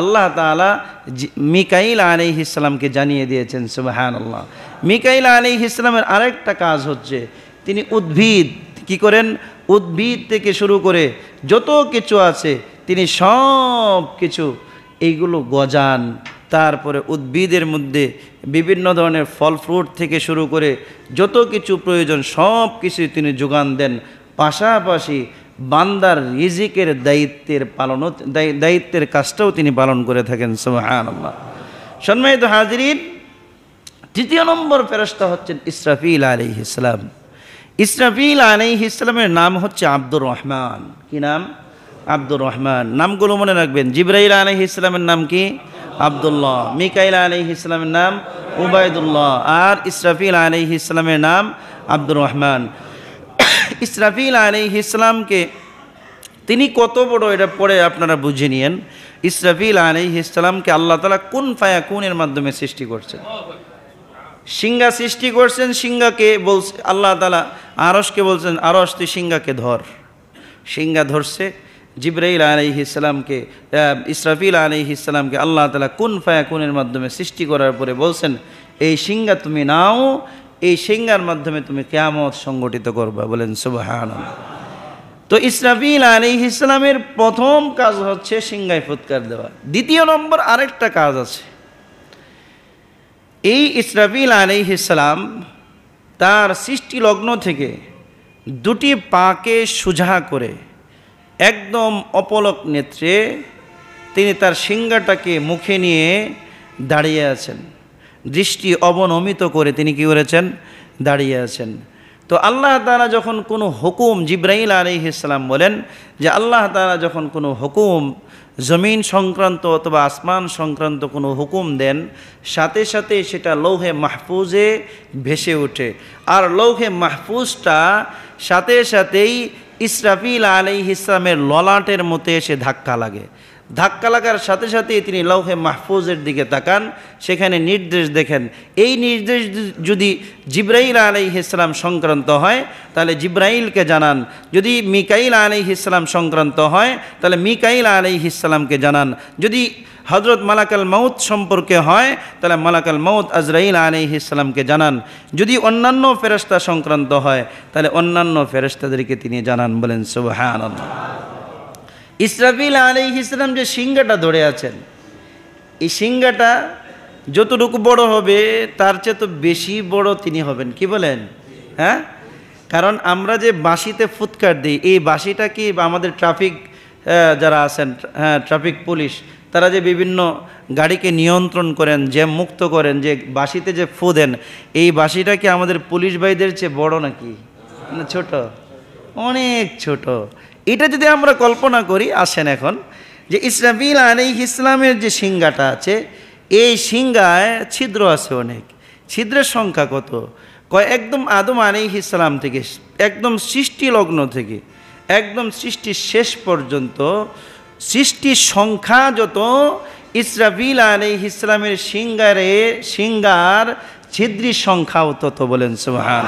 আল্লাহ তালা মিকাইল আলি ইসলামকে জানিয়ে দিয়েছেন সুবাহান আল্লাহ মিকাইল আলি ইসলামের আরেকটা কাজ হচ্ছে তিনি উদ্ভিদ কি করেন উদ্ভিদ থেকে শুরু করে যত কিছু আছে তিনি সব কিছু এইগুলো গজান তারপরে উদ্ভিদের মধ্যে বিভিন্ন ধরনের ফল ফ্রুট থেকে শুরু করে যত কিছু প্রয়োজন সব কিছুই তিনি যোগান দেন পাশাপাশি বান্দার রিজিকের দায়িত্বের পালন দায়িত্বের কাজটাও তিনি পালন করে থাকেন সোহানাল্লাহ সন্মাহিত হাজিরিন তৃতীয় নম্বর ফেরস্তা হচ্ছেন ইসরাফিল আলি ইসলাম ইসরাফিল আলি ইসলামের নাম হচ্ছে আব্দুর রহমান কি নাম আব্দুর রহমান নামগুলো মনে রাখবেন জিব্রাইল আলহ ইসলামের নাম কি আবদুল্লাহ মিকাইল আলহ ইসলামের নাম উবায়দুল্লাহ আর ইসরাফিল আলহ ইসলামের নাম আব্দুর রহমান ইসরাফিল আলহ ইসলামকে তিনি কত বড় এটা পড়ে আপনারা বুঝে নিয়েন ইসরাফিল আলহ ইসলামকে আল্লাহ তালা কোন ফায়া কোনের মাধ্যমে সৃষ্টি করছেন সিংহা সৃষ্টি করছেন সিংহাকে বলছে আল্লাহ তালা আরসকে বলছেন আরস তুই সিংহাকে ধর সিংহা ধরছে জিব্রাইল আলহি ইসলামকে ইসরাফিল আলহি ইসলামকে আল্লাহ তালা কুন ফায়া কুনের মাধ্যমে সৃষ্টি করার পরে বলছেন এই সিংহা তুমি নাও এই সিংহার মাধ্যমে তুমি কেয়ামত সংগঠিত করবা বলেন সুবাহান তো ইসরাফিল আলী ইসলামের প্রথম কাজ হচ্ছে সিংহায় ফুৎকার দেওয়া দ্বিতীয় নম্বর আরেকটা কাজ আছে এই ইসরাফিল আলী ইসলাম তার সৃষ্টি লগ্ন থেকে দুটি পাকে সোজা করে একদম অপলক নেত্রে তিনি তার সিংহাটাকে মুখে নিয়ে দাঁড়িয়ে আছেন দৃষ্টি অবনমিত করে তিনি কী করেছেন দাঁড়িয়ে আছেন তো আল্লাহ তারা যখন কোনো হুকুম জিব্রাহিল আলী ইসলাম বলেন যে আল্লাহ তারা যখন কোনো হুকুম জমিন সংক্রান্ত অথবা আসমান সংক্রান্ত কোনো হুকুম দেন সাথে সাথে সেটা লৌহে মাহফুজে ভেসে ওঠে আর লৌহে মাহফুজটা সাথে সাথেই ইসরাফিল আলী ইসলামের ললাটের মতো এসে ধাক্কা লাগে ধাক্কা লাগার সাথে সাথে তিনি লৌহে মাহফুজের দিকে তাকান সেখানে নির্দেশ দেখেন এই নির্দেশ যদি জিব্রাইল আলী ইসলাম সংক্রান্ত হয় তাহলে জিব্রাইলকে জানান যদি মিকাইল আলী ইসলাম সংক্রান্ত হয় তাহলে মিকাইল আলী ইসলামকে জানান যদি হজরত মালাকাল মৌত সম্পর্কে হয় তাহলে মালাকাল মাউদ আজরাইল ইসলামকে জানান যদি অন্যান্য ফেরস্তা সংক্রান্ত হয় তাহলে অন্যান্য ফেরস্তাদেরকে তিনি জানান বলেন সুবাহান ইসরাফিল ইসলাম যে সিংহাটা ধরে আছেন এই সিংহাটা যতটুকু বড় হবে তার চেয়ে তো বেশি বড় তিনি হবেন কি বলেন হ্যাঁ কারণ আমরা যে বাঁশিতে ফুৎকার দিই এই বাঁশিটা কি আমাদের ট্রাফিক যারা আছেন হ্যাঁ ট্রাফিক পুলিশ তারা যে বিভিন্ন গাড়িকে নিয়ন্ত্রণ করেন যে মুক্ত করেন যে বাসিতে যে ফু দেন এই বাসিটা কি আমাদের পুলিশ ভাইদের চেয়ে বড় নাকি না ছোট অনেক ছোট এটা যদি আমরা কল্পনা করি আসেন এখন যে আর এই ইসলামের যে সিঙ্গাটা আছে এই সিঙ্গায় ছিদ্র আছে অনেক ছিদ্রের সংখ্যা কত কয় একদম আদম এই ইসলাম থেকে একদম সৃষ্টি লগ্ন থেকে একদম সৃষ্টির শেষ পর্যন্ত সৃষ্টির সংখ্যা যত ইসরাফিল আলী ইসলামের সিঙ্গারে সিঙ্গার ছিদ্রির সংখ্যাও তত বলেন সুহান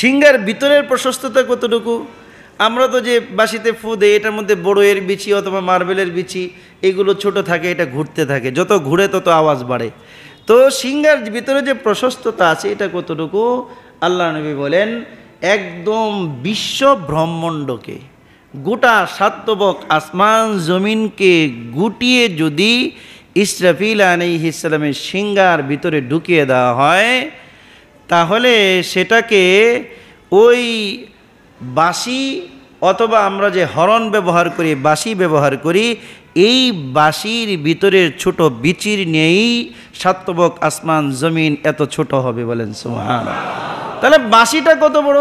সিঙ্গার ভিতরের প্রশস্ততা কতটুকু আমরা তো যে বাসিতে ফু দেই এটার মধ্যে বড়োয়ের বিচি অথবা মার্বেলের বিচি এগুলো ছোট থাকে এটা ঘুরতে থাকে যত ঘুরে তত আওয়াজ বাড়ে তো সিঙ্গার ভিতরে যে প্রশস্ততা আছে এটা কতটুকু আল্লাহ নবী বলেন একদম বিশ্ব ব্রহ্মণ্ডকে গোটা সাতবক আসমান জমিনকে গুটিয়ে যদি ইসরাফিল আলী ইসলামের সিঙ্গার ভিতরে ঢুকিয়ে দেওয়া হয় তাহলে সেটাকে ওই বাসি অথবা আমরা যে হরণ ব্যবহার করি বাসি ব্যবহার করি এই বাসির ভিতরের ছোট বিচির নিয়েই সাতবক আসমান জমিন এত ছোট হবে বলেন সোহান তাহলে বাসিটা কত বড়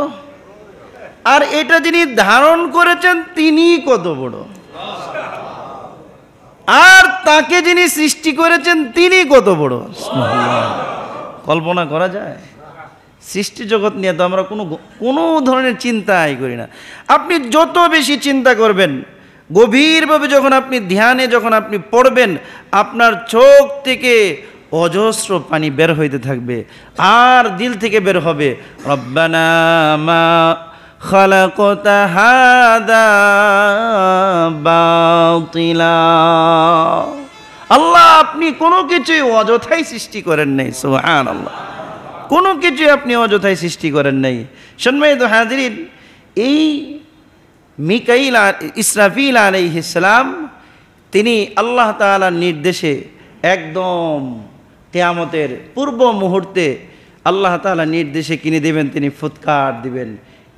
আর এটা যিনি ধারণ করেছেন তিনি কত বড় আর তাকে যিনি সৃষ্টি করেছেন তিনি কত বড় কল্পনা করা যায় সৃষ্টি জগৎ নিয়ে তো আমরা কোনো কোনো ধরনের চিন্তাই করি না আপনি যত বেশি চিন্তা করবেন গভীরভাবে যখন আপনি ধ্যানে যখন আপনি পড়বেন আপনার চোখ থেকে অজস্র পানি বের হইতে থাকবে আর দিল থেকে বের হবে রব্বানা মা خلقت هذا باطلا আল্লাহ আপনি কোনো কিছুই অযথাই সৃষ্টি করেন নাই সোহান আল্লাহ কোনো কিছুই আপনি অযথাই সৃষ্টি করেন নাই সন্ময়িত হাজির এই মিকাইল ইসরাফিল ইসলাম তিনি আল্লাহ তালার নির্দেশে একদম তেয়ামতের পূর্ব মুহূর্তে আল্লাহ তালা নির্দেশে কিনে দেবেন তিনি ফুৎকার দিবেন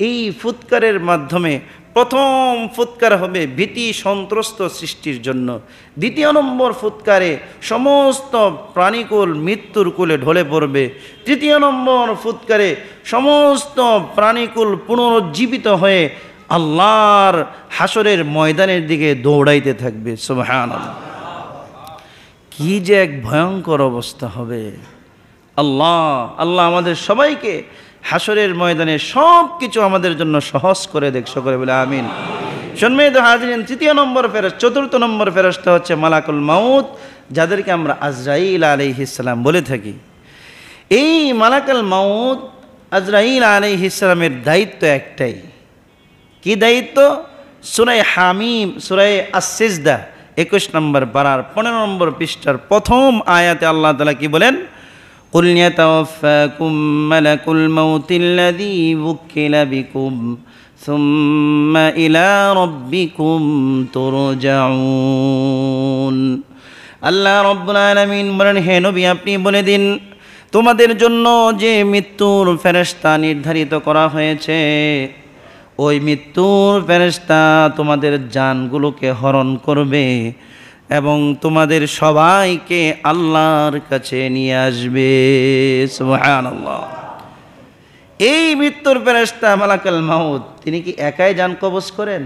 এই ফুৎকারের মাধ্যমে প্রথম ফুৎকার হবে ভীতি সন্ত্রস্ত সৃষ্টির জন্য দ্বিতীয় নম্বর ফুৎকারে সমস্ত প্রাণীকুল মৃত্যুর কুলে ঢলে পড়বে তৃতীয় নম্বর ফুৎকারে সমস্ত প্রাণীকুল পুনরুজ্জীবিত হয়ে আল্লাহর হাসরের ময়দানের দিকে দৌড়াইতে থাকবে সোহান কি যে এক ভয়ঙ্কর অবস্থা হবে আল্লাহ আল্লাহ আমাদের সবাইকে হাসরের ময়দানে সব কিছু আমাদের জন্য সহজ করে দেখছো করে বলে আমিন সন্মেদ হাজরিন তৃতীয় নম্বর ফেরস চতুর্থ নম্বর ফেরস্ত হচ্ছে মালাকুল মাউত যাদেরকে আমরা আজরাইল ইসলাম বলে থাকি এই মালাকাল মাউত আজরাইল ইসলামের দায়িত্ব একটাই কি দায়িত্ব সুরাই হামিম সুরাই আসিজদা একুশ নম্বর বারার পনেরো নম্বর পৃষ্ঠার প্রথম আয়াতে আল্লাহ তালা কি বলেন قل يتوفاكم ملك الموت الذي وكل بكم ثم إلى ربكم ترجعون আল্লাহ রব্বুল আলমিন বলেন হে নবী আপনি বলে দিন তোমাদের জন্য যে মৃত্যুর ফেরস্তা নির্ধারিত করা হয়েছে ওই মৃত্যুর ফেরস্তা তোমাদের যানগুলোকে হরণ করবে এবং তোমাদের সবাইকে আল্লাহর কাছে নিয়ে আসবে এই মৃত্যুর ফেরেস্তা মালাকাল মাহুদ তিনি কি একাই যান কবচ করেন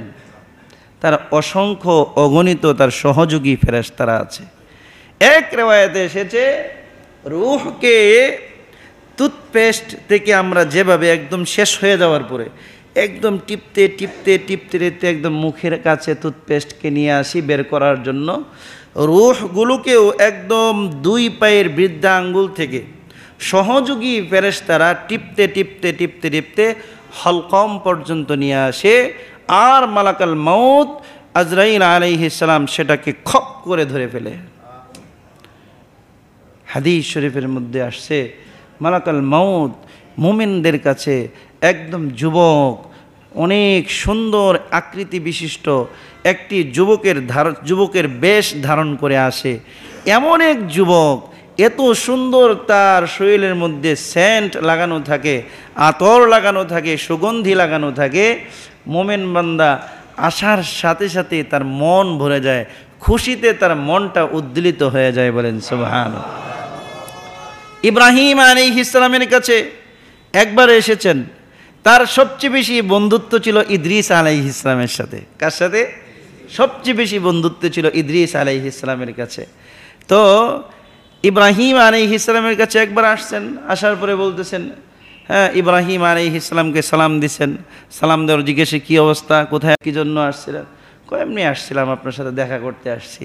তার অসংখ্য অগণিত তার সহযোগী ফেরেস্তারা আছে এক রেওয়ায়তে এসেছে রুহকে টুথপেস্ট থেকে আমরা যেভাবে একদম শেষ হয়ে যাওয়ার পরে একদম টিপতে টিপতে টিপতে টিপতে একদম মুখের কাছে টুথপেস্টকে নিয়ে আসি বের করার জন্য রুহগুলোকেও একদম দুই পায়ের বৃদ্ধা আঙ্গুল থেকে সহযোগী ফেরেস্তারা টিপতে টিপতে টিপতে টিপতে হলকম পর্যন্ত নিয়ে আসে আর মালাকাল মাউত আজরাইল আলাইহিসালাম সেটাকে খপ করে ধরে ফেলে হাদিস শরীফের মধ্যে আসছে মালাকাল মাউত মুমিনদের কাছে একদম যুবক অনেক সুন্দর আকৃতি বিশিষ্ট একটি যুবকের ধার যুবকের বেশ ধারণ করে আসে এমন এক যুবক এত সুন্দর তার শরীরের মধ্যে সেন্ট লাগানো থাকে আতর লাগানো থাকে সুগন্ধি লাগানো থাকে মোমেন বান্দা আসার সাথে সাথে তার মন ভরে যায় খুশিতে তার মনটা উদ্দীলিত হয়ে যায় বলেন সুবহান ইব্রাহিম আলী ইসলামের কাছে একবার এসেছেন তার সবচেয়ে বেশি বন্ধুত্ব ছিল ইদ্রিস আলাই ইসলামের সাথে কার সাথে সবচেয়ে বেশি বন্ধুত্ব ছিল ইদ্রিস আলাই ইসলামের কাছে তো ইব্রাহিম আলাই ইসলামের কাছে একবার আসছেন আসার পরে বলতেছেন হ্যাঁ ইব্রাহিম আলাই ইসলামকে সালাম দিছেন সালাম দেওয়ার জিজ্ঞেসে কী অবস্থা কোথায় কী জন্য আসছিলেন এমনি আসছিলাম আপনার সাথে দেখা করতে আসছি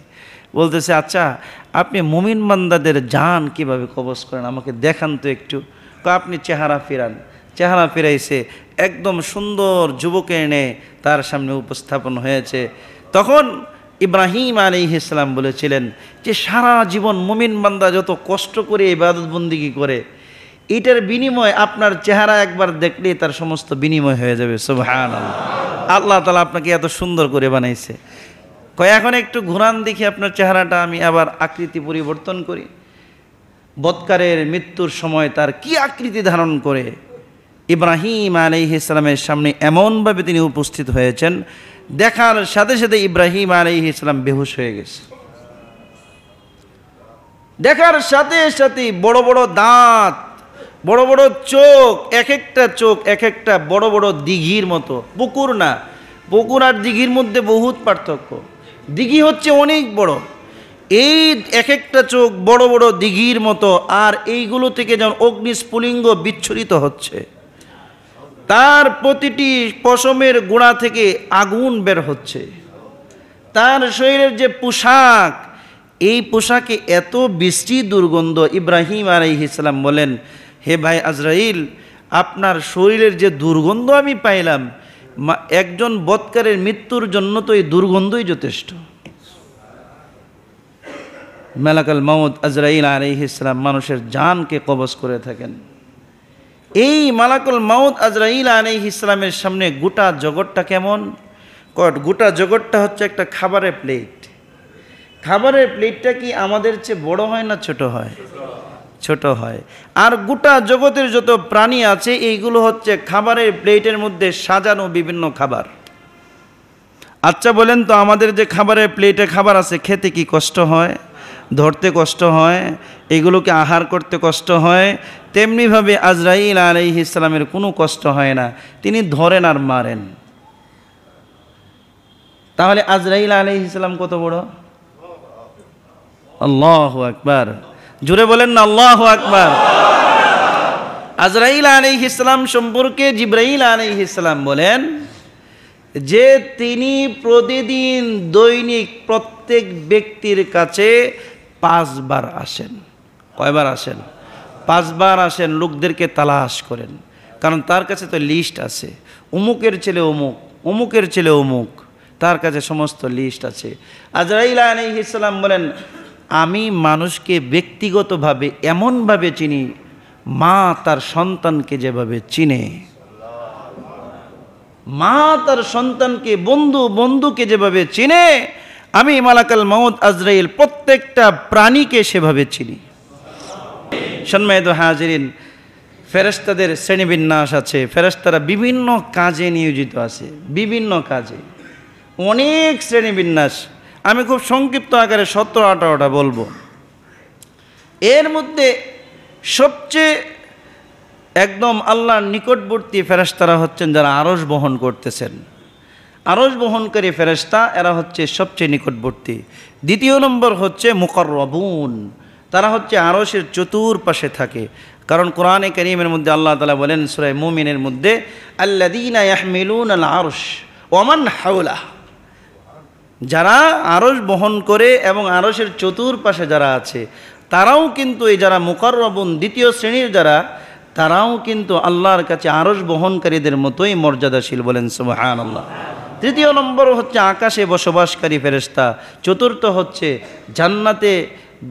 বলতেছে আচ্ছা আপনি মুমিন মান্দাদের যান কিভাবে কবস করেন আমাকে দেখান তো একটু আপনি চেহারা ফিরান চেহারা ফিরাইছে একদম সুন্দর যুবকে এনে তার সামনে উপস্থাপন হয়েছে তখন ইব্রাহিম আলী ইসলাম বলেছিলেন যে সারা জীবন মুমিন বান্দা যত কষ্ট করে ইবাদতবন্দিগি করে এটার বিনিময় আপনার চেহারা একবার দেখলে তার সমস্ত বিনিময় হয়ে যাবে সুবহান আল্লাহ তালা আপনাকে এত সুন্দর করে বানাইছে কয় এখন একটু ঘুরান দেখি আপনার চেহারাটা আমি আবার আকৃতি পরিবর্তন করি বৎকারের মৃত্যুর সময় তার কি আকৃতি ধারণ করে ইব্রাহিম আলাইহ ইসলামের সামনে এমনভাবে তিনি উপস্থিত হয়েছেন দেখার সাথে সাথে ইব্রাহিম আলাইহ ইসলাম বেহুশ হয়ে গেছে দেখার সাথে সাথে বড় বড় দাঁত বড় বড় চোখ এক একটা চোখ এক একটা বড় বড় দিঘির মতো পুকুর না পুকুর আর দিঘির মধ্যে বহুত পার্থক্য দিঘি হচ্ছে অনেক বড় এই এক একটা চোখ বড় বড় দিঘির মতো আর এইগুলো থেকে যেমন অগ্নিস্ফুলিঙ্গ বিচ্ছুরিত হচ্ছে তার প্রতিটি পশমের গোড়া থেকে আগুন বের হচ্ছে তার শরীরের যে পোশাক এই পোশাকে এত বৃষ্টি দুর্গন্ধ ইব্রাহিম আলাইহ ইসলাম বলেন হে ভাই আজরাইল আপনার শরীরের যে দুর্গন্ধ আমি পাইলাম একজন বৎকারের মৃত্যুর জন্য তো এই দুর্গন্ধই যথেষ্ট মেলাকাল মাউদ আজরাইল আলাইহ ইসলাম মানুষের জানকে কবজ করে থাকেন এই মালাকুল মাউদ আজরাইল আলাই ইসলামের সামনে গোটা জগৎটা কেমন কট গোটা জগৎটা হচ্ছে একটা খাবারের প্লেট খাবারের প্লেটটা কি আমাদের চেয়ে বড় হয় না ছোট হয় ছোট হয় আর গোটা জগতের যত প্রাণী আছে এইগুলো হচ্ছে খাবারের প্লেটের মধ্যে সাজানো বিভিন্ন খাবার আচ্ছা বলেন তো আমাদের যে খাবারের প্লেটে খাবার আছে খেতে কি কষ্ট হয় ধরতে কষ্ট হয় এগুলোকে আহার করতে কষ্ট হয় তেমনিভাবে আজরাইল আলাইহ ইসলামের কোনো কষ্ট হয় না তিনি ধরেন আর মারেন তাহলে আজরাইল আলাইহ ইসলাম কত বড় আল্লাহ আকবার জুড়ে বলেন না আল্লাহ আকবার আজরাইল আলাইহ ইসলাম সম্পর্কে জিব্রাইল আলাইহ ইসলাম বলেন যে তিনি প্রতিদিন দৈনিক প্রত্যেক ব্যক্তির কাছে পাঁচবার আসেন কয়বার আসেন পাঁচবার আসেন লোকদেরকে তালাশ করেন কারণ তার কাছে তো লিস্ট আছে অমুকের ছেলে অমুক অমুকের ছেলে অমুক তার কাছে সমস্ত লিস্ট আছে আজরাইল আলী ইসলাম বলেন আমি মানুষকে ব্যক্তিগতভাবে এমনভাবে চিনি মা তার সন্তানকে যেভাবে চিনে মা তার সন্তানকে বন্ধু বন্ধুকে যেভাবে চিনে আমি মালাকাল মমত আজরাইল প্রত্যেকটা প্রাণীকে সেভাবে চিনি সন্মায়িত হাজিরিন ফেরস্তাদের শ্রেণীবিন্যাস আছে ফেরস্তারা বিভিন্ন কাজে নিয়োজিত আছে বিভিন্ন কাজে অনেক শ্রেণীবিন্যাস আমি খুব সংক্ষিপ্ত আকারে সতেরো আঠারোটা বলবো এর মধ্যে সবচেয়ে একদম আল্লাহর নিকটবর্তী ফেরস্তারা হচ্ছেন যারা আরস বহন করতেছেন আরস বহনকারী ফেরস্তা এরা হচ্ছে সবচেয়ে নিকটবর্তী দ্বিতীয় নম্বর হচ্ছে মুকর্রবুন তারা হচ্ছে আরশের চতুর্পাশে থাকে কারণ কোরআনে করিমের মধ্যে আল্লাহ তালা বলেন সুরায় মুমিনের মধ্যে আল্লাদিনাহমিলুন আল আরশ ওমান হাউলা যারা আরস বহন করে এবং চতুর চতুর্পাশে যারা আছে তারাও কিন্তু এই যারা মুকাররবুন দ্বিতীয় শ্রেণীর যারা তারাও কিন্তু আল্লাহর কাছে আরস বহনকারীদের মতোই মর্যাদাশীল বলেন সুবাহান আল্লাহ তৃতীয় নম্বর হচ্ছে আকাশে বসবাসকারী ফেরেস্তা চতুর্থ হচ্ছে জান্নাতে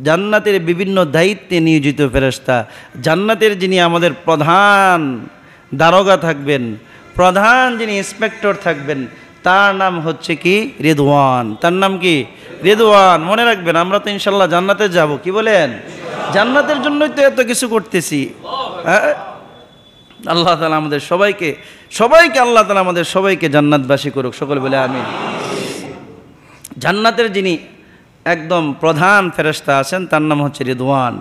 জান্নাতের বিভিন্ন দায়িত্বে নিয়োজিত ফেরস্তা জান্নাতের যিনি আমাদের প্রধান দারোগা থাকবেন প্রধান যিনি ইন্সপেক্টর থাকবেন তার নাম হচ্ছে কি রেদওয়ান তার নাম কি রেদওয়ান মনে রাখবেন আমরা তো ইনশাল্লাহ জান্নাতে যাব কি বলেন জান্নাতের জন্যই তো এত কিছু করতেছি হ্যাঁ আল্লাহ তালা আমাদের সবাইকে সবাইকে আল্লাহ তালা আমাদের সবাইকে জান্নাতবাসী করুক সকলে বলে আমি জান্নাতের যিনি একদম প্রধান ফেরেস্তা আছেন তার নাম হচ্ছে রিদওয়ান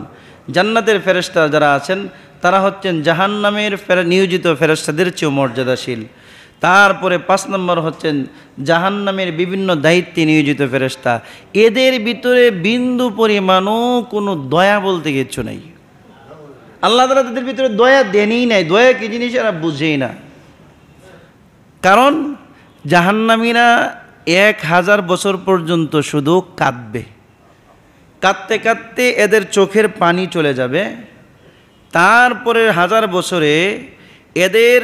জান্নাতের ফেরেস্তা যারা আছেন তারা হচ্ছেন জাহান্নামের নিয়োজিত ফেরেস্তাদের চেয়েও মর্যাদাশীল তারপরে পাঁচ নম্বর হচ্ছেন জাহান্নামের বিভিন্ন দায়িত্বে নিয়োজিত ফেরেস্তা এদের ভিতরে বিন্দু পরিমাণও কোনো দয়া বলতে কিচ্ছু নেই আল্লাহ তালা তাদের ভিতরে দয়া দেনই নাই দয়া কি জিনিস এরা বুঝেই না কারণ জাহান্নামীরা এক হাজার বছর পর্যন্ত শুধু কাঁদবে কাঁদতে কাঁদতে এদের চোখের পানি চলে যাবে তারপরে হাজার বছরে এদের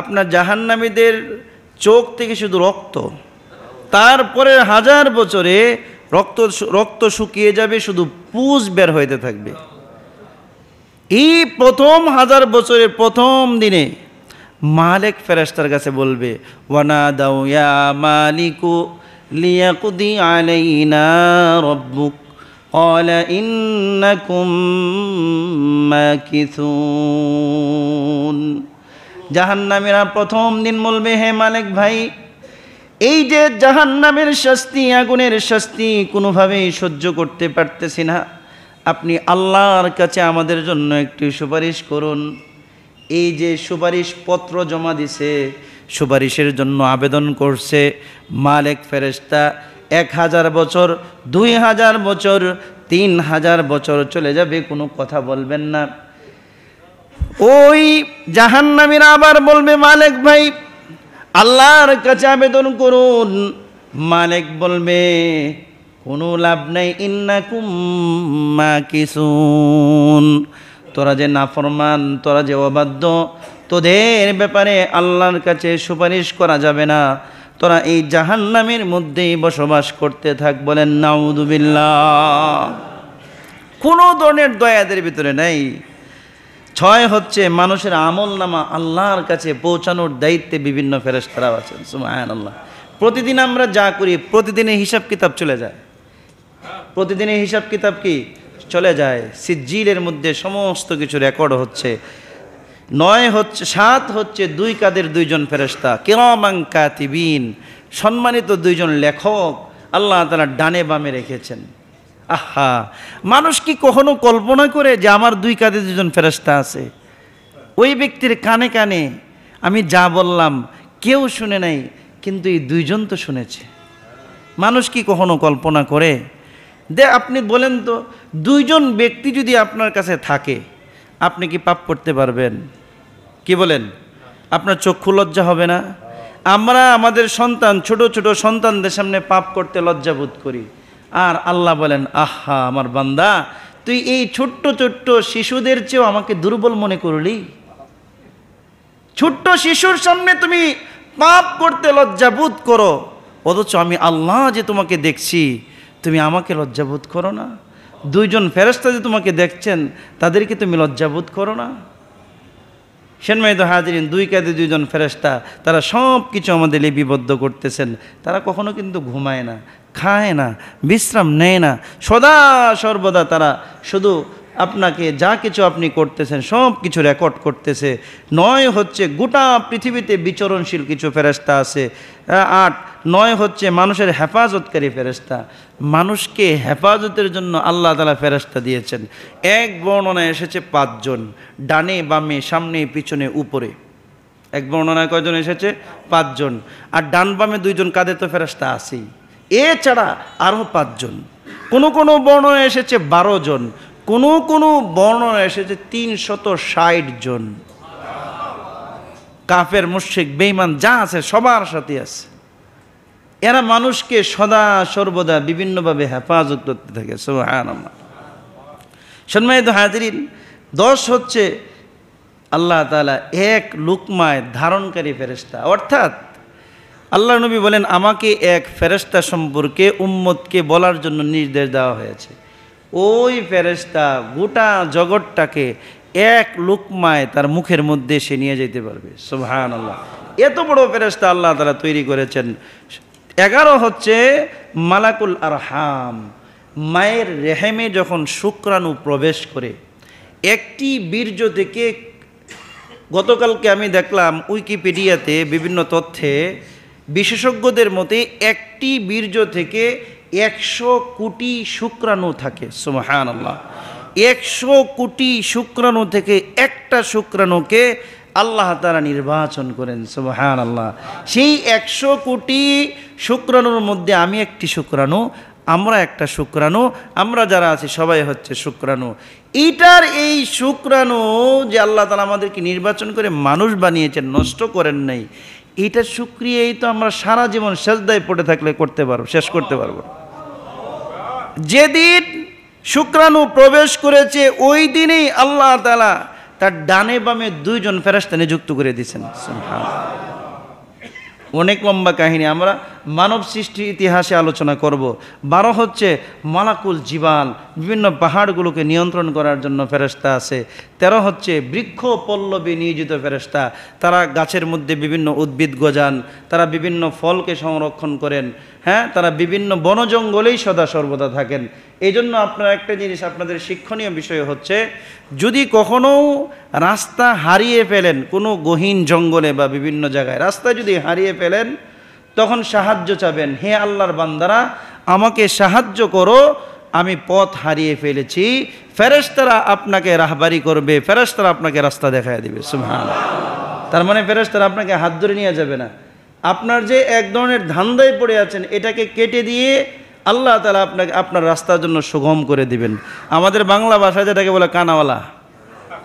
আপনার জাহান্নামীদের চোখ থেকে শুধু রক্ত তারপরে হাজার বছরে রক্ত রক্ত শুকিয়ে যাবে শুধু পুজ বের হইতে থাকবে এই প্রথম হাজার বছরের প্রথম দিনে মালেক ফেরেস্তার কাছে বলবে ওয়ানা দাও ইয়া মালিকু লিয়াকুদি আলাইনা রব্বুক قال ইন্নাকুম মাকিসুন জাহান্নামীরা প্রথম দিন বলবে হে মালিক ভাই এই যে জাহান্নামের শাস্তি আগুনের শাস্তি কোনোভাবেই সহ্য করতে পারতেছি না আপনি আল্লাহর কাছে আমাদের জন্য একটি সুপারিশ করুন এই যে সুপারিশ পত্র জমা দিছে সুপারিশের জন্য আবেদন করছে মালেক ফেরেস্তা এক হাজার বছর দুই হাজার বছর তিন হাজার বছর চলে যাবে কোনো কথা বলবেন না ওই জাহান্নামীরা আবার বলবে মালেক ভাই আল্লাহর কাছে আবেদন করুন মালেক বলবে কোনো লাভ নাই ইন্না কুম্মা কিসুন তোরা যে নাফরমান তোরা যে অবাধ্য তোদের ব্যাপারে আল্লাহর কাছে সুপারিশ করা যাবে না তোরা এই জাহান্নামের মধ্যেই বসবাস করতে থাক বলেন নাউদুবিল্লা কোনো ধরনের দয়াদের ভিতরে নেই ছয় হচ্ছে মানুষের আমল নামা আল্লাহর কাছে পৌঁছানোর দায়িত্বে বিভিন্ন ফেরেস্তারা আছেন সুমায়ন আল্লাহ প্রতিদিন আমরা যা করি প্রতিদিনে হিসাব কিতাব চলে যায় প্রতিদিনে হিসাব কিতাব কি চলে যায় সিজিলের মধ্যে সমস্ত কিছু রেকর্ড হচ্ছে নয় হচ্ছে সাত হচ্ছে দুই কাদের দুইজন ফেরেস্তা কেরামাং কাতিবিন সম্মানিত দুইজন লেখক আল্লাহ তালা ডানে বামে রেখেছেন আহা মানুষ কি কখনো কল্পনা করে যে আমার দুই কাঁধে দুজন ফেরস্তা আছে ওই ব্যক্তির কানে কানে আমি যা বললাম কেউ শুনে নাই কিন্তু এই দুইজন তো শুনেছে মানুষ কি কখনো কল্পনা করে দে আপনি বলেন তো দুইজন ব্যক্তি যদি আপনার কাছে থাকে আপনি কি পাপ করতে পারবেন কি বলেন আপনার চক্ষু লজ্জা হবে না আমরা আমাদের সন্তান ছোট ছোট সন্তানদের সামনে পাপ করতে লজ্জাবোধ করি আর আল্লাহ বলেন আহা আমার বান্দা তুই এই ছোট্ট ছোট্ট শিশুদের চেয়েও আমাকে দুর্বল মনে করলি ছোট্ট শিশুর সামনে তুমি পাপ করতে লজ্জাবোধ করো অথচ আমি আল্লাহ যে তোমাকে দেখছি তুমি আমাকে লজ্জাবোধ করো না দুইজন ফেরস্তা যে তোমাকে দেখছেন তাদেরকে তুমি লজ্জাবোধ করো না সেনমাই তো হাজিরিন দুই কাঁধে দুইজন ফেরেস্তা তারা সব কিছু আমাদের লিপিবদ্ধ করতেছেন তারা কখনো কিন্তু ঘুমায় না খায় না বিশ্রাম নেয় না সদা সর্বদা তারা শুধু আপনাকে যা কিছু আপনি করতেছেন সব কিছু রেকর্ড করতেছে নয় হচ্ছে গোটা পৃথিবীতে বিচরণশীল কিছু ফেরেস্তা আছে আট নয় হচ্ছে মানুষের হেফাজতকারী ফেরেস্তা মানুষকে হেফাজতের জন্য আল্লাহ তালা ফেরেস্তা দিয়েছেন এক বর্ণনায় এসেছে পাঁচজন ডানে বামে সামনে পিছনে উপরে এক বর্ণনায় কয়জন এসেছে পাঁচজন আর ডান বামে দুইজন কাদের তো ফেরস্তা আছেই এছাড়া আরও পাঁচজন কোনো কোনো বর্ণনায় এসেছে বারো জন কোন কোন বর্ণনা এসেছে তিনশত ষাট জন কাফের মুশ্রিক বেইমান যা আছে সবার সাথে আছে এরা মানুষকে সদা সর্বদা বিভিন্নভাবে হেফাজত করতে থাকে সোহানামা হাজির দশ হচ্ছে আল্লাহ তালা এক লুকমায় ধারণকারী ফেরেস্তা অর্থাৎ আল্লাহ নবী বলেন আমাকে এক ফেরেস্তা সম্পর্কে উম্মতকে বলার জন্য নির্দেশ দেওয়া হয়েছে ওই ফেরেস্তা গোটা জগৎটাকে এক লুকমায় তার মুখের মধ্যে সে নিয়ে যেতে পারবে সুহান আল্লাহ এত বড় ফেরেস্তা আল্লাহ তারা তৈরি করেছেন এগারো হচ্ছে মালাকুল আরহাম মায়ের রেহেমে যখন শুক্রাণু প্রবেশ করে একটি বীর্য থেকে গতকালকে আমি দেখলাম উইকিপিডিয়াতে বিভিন্ন তথ্যে বিশেষজ্ঞদের মতে একটি বীর্য থেকে একশো কোটি শুক্রাণু থাকে সুমহান আল্লাহ একশো কোটি শুক্রাণু থেকে একটা শুক্রাণুকে আল্লাহ তারা নির্বাচন করেন সুবহান আল্লাহ সেই একশো কোটি শুক্রাণুর মধ্যে আমি একটি শুক্রাণু আমরা একটা শুক্রাণু আমরা যারা আছি সবাই হচ্ছে শুক্রাণু এইটার এই শুক্রাণু যে আল্লাহ তালা আমাদেরকে নির্বাচন করে মানুষ বানিয়েছেন নষ্ট করেন নাই এইটার সুক্রিয়াই তো আমরা সারা জীবন শেষদায় পড়ে থাকলে করতে পারবো শেষ করতে পারবো যেদিন শুক্রাণু প্রবেশ করেছে ওই দিনেই আল্লাহ তালা তার ডানে বামে দুইজন ফেরাস্তানে নিযুক্ত করে দিয়েছেন অনেক লম্বা কাহিনী আমরা মানব সৃষ্টি ইতিহাসে আলোচনা করব বারো হচ্ছে মালাকুল জীবান বিভিন্ন পাহাড়গুলোকে নিয়ন্ত্রণ করার জন্য ফেরস্তা আছে তেরো হচ্ছে বৃক্ষ পল্লবী নিয়োজিত ফেরস্তা তারা গাছের মধ্যে বিভিন্ন উদ্ভিদ গজান তারা বিভিন্ন ফলকে সংরক্ষণ করেন হ্যাঁ তারা বিভিন্ন বনজঙ্গলেই সদা সর্বদা থাকেন এই জন্য আপনার একটা জিনিস আপনাদের শিক্ষণীয় বিষয় হচ্ছে যদি কখনো রাস্তা হারিয়ে ফেলেন কোনো গহীন জঙ্গলে বা বিভিন্ন জায়গায় রাস্তা যদি হারিয়ে ফেলেন তখন সাহায্য চাবেন হে আল্লাহর বান্দারা আমাকে সাহায্য করো আমি পথ হারিয়ে ফেলেছি ফেরেশতারা আপনাকে রাহবারি করবে তারা আপনাকে রাস্তা দেখায় দেবে সুহান তার মানে ফেরেশতারা আপনাকে হাত ধরে নিয়ে যাবে না আপনার যে এক ধরনের ধান্দায় পড়ে আছেন এটাকে কেটে দিয়ে আল্লাহ তালা আপনাকে আপনার রাস্তার জন্য সুগম করে দিবেন আমাদের বাংলা ভাষায় যেটাকে বলে কানাওয়ালা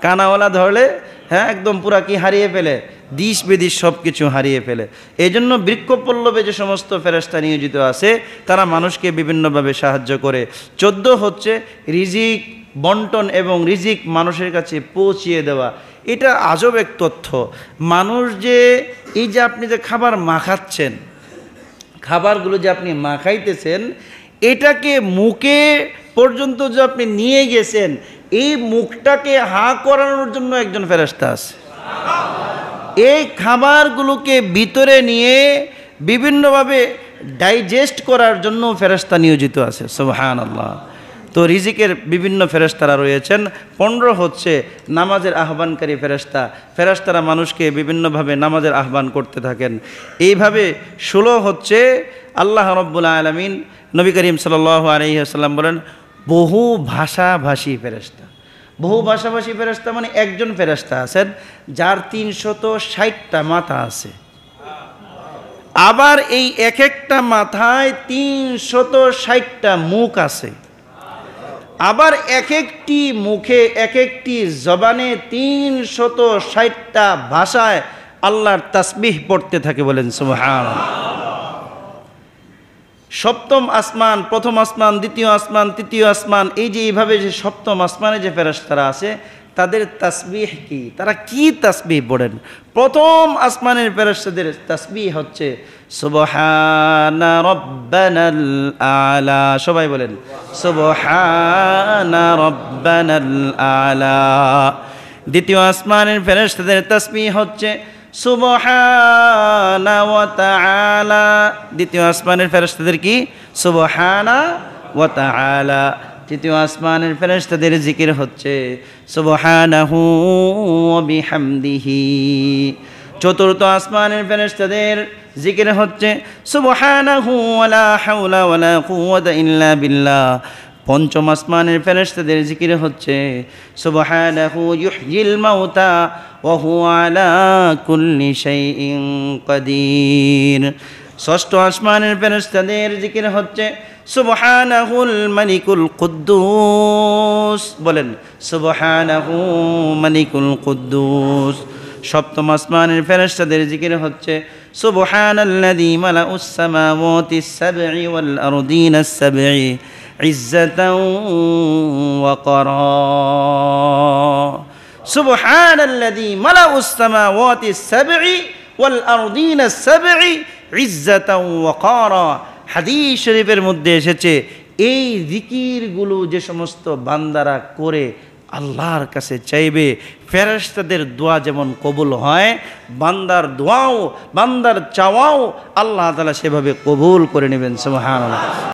কানাওয়ালা ধরলে হ্যাঁ একদম পুরা কি হারিয়ে ফেলে দিশ বেদিশ সব কিছু হারিয়ে ফেলে এই জন্য বৃক্ষপল্লবে যে সমস্ত ফেরস্তা নিয়োজিত আছে তারা মানুষকে বিভিন্নভাবে সাহায্য করে চোদ্দ হচ্ছে রিজিক বন্টন এবং রিজিক মানুষের কাছে পৌঁছিয়ে দেওয়া এটা আজব এক তথ্য মানুষ যে এই যে আপনি যে খাবার মাখাচ্ছেন খাবারগুলো যে আপনি মাখাইতেছেন এটাকে মুখে পর্যন্ত যে আপনি নিয়ে গেছেন এই মুখটাকে হা করানোর জন্য একজন ফেরস্তা আছে এই খাবারগুলোকে ভিতরে নিয়ে বিভিন্নভাবে ডাইজেস্ট করার জন্য ফেরস্তা নিয়োজিত আছে সোহান আল্লাহ তো রিজিকের বিভিন্ন ফেরস্তারা রয়েছেন পনেরো হচ্ছে নামাজের আহ্বানকারী ফেরস্তা ফেরস্তারা মানুষকে বিভিন্নভাবে নামাজের আহ্বান করতে থাকেন এইভাবে ষোলো হচ্ছে আল্লাহ রব্বুল আলমিন নবী করিম সাল আলহিহাসাল্লাম বলেন বহু ভাষাভাষী ফেরস্তা বহু ভাষাভাষী ফেরস্তা মানে একজন ফেরস্তা আছেন যার তিনশত ষাটটা মাথা আছে আবার এই এক একটা মাথায় তিনশত ষাটটা মুখ আছে আবার এক একটি মুখে এক একটি জবানে তিনশত ষাটটা ভাষায় আল্লাহর তাসবিহ পড়তে থাকে বলেন সুহান সপ্তম আসমান প্রথম আসমান দ্বিতীয় আসমান তৃতীয় আসমান এই যে এইভাবে যে সপ্তম আসমানে যে ফেরাস্তারা আছে তাদের তাসবিহ কি তারা কি তাসবিহ পড়েন প্রথম আসমানের ফেরাস্তাদের তাসবিহ হচ্ছে সুবহানা রব্বানাল আলা সবাই বলেন সুবহানা রব্বানাল আলা দ্বিতীয় আসমানের ফেরাস্তাদের তাসবিহ হচ্ছে সুবহানা ওয়া তাআলা দ্বিতীয় আসমানের ফেরেশতাদের কি সুবহানা ওয়া তাআলা তৃতীয় আসমানের ফেরেশতাদের জিকির হচ্ছে সুবহানাহু ওয়া বিহামদিহি চতুর্থ আসমানের ফেরেশতাদের জিকির হচ্ছে সুবহানাহু ওয়া লা হাওলা ওয়া লা কুওয়াতা ইল্লা বিল্লাহ পঞ্চম আসমানের ফেরেস্তাদের জিকির হচ্ছে সুবহানাহু ইউহয়িল মাউতা ওয়া হুয়া আলা কুল্লি শাইইন কাদির ষষ্ঠ আসমানের ফেরেস্তাদের জিকির হচ্ছে সুবহানাহুল মালিকুল কুদ্দুস বলেন সুবহানাহু মালিকুল কুদ্দুস সপ্তম আসমানের ফেরেশতাদের জিকির হচ্ছে সুবহানাল্লাযী মালাউস সামাওয়াতিস সাবঈ ওয়াল আরদিনাস সাবঈ عزة وقرا سبحان الذي ملأ السماوات السبع والأرضين السبع عزة وقارا হাদিস শরীফের মধ্যে এসেছে এই জিকিরগুলো যে সমস্ত বান্দারা করে আল্লাহর কাছে চাইবে ফেরস্তাদের দোয়া যেমন কবুল হয় বান্দার দোয়াও বান্দার চাওয়াও আল্লাহ তালা সেভাবে কবুল করে নেবেন সুহান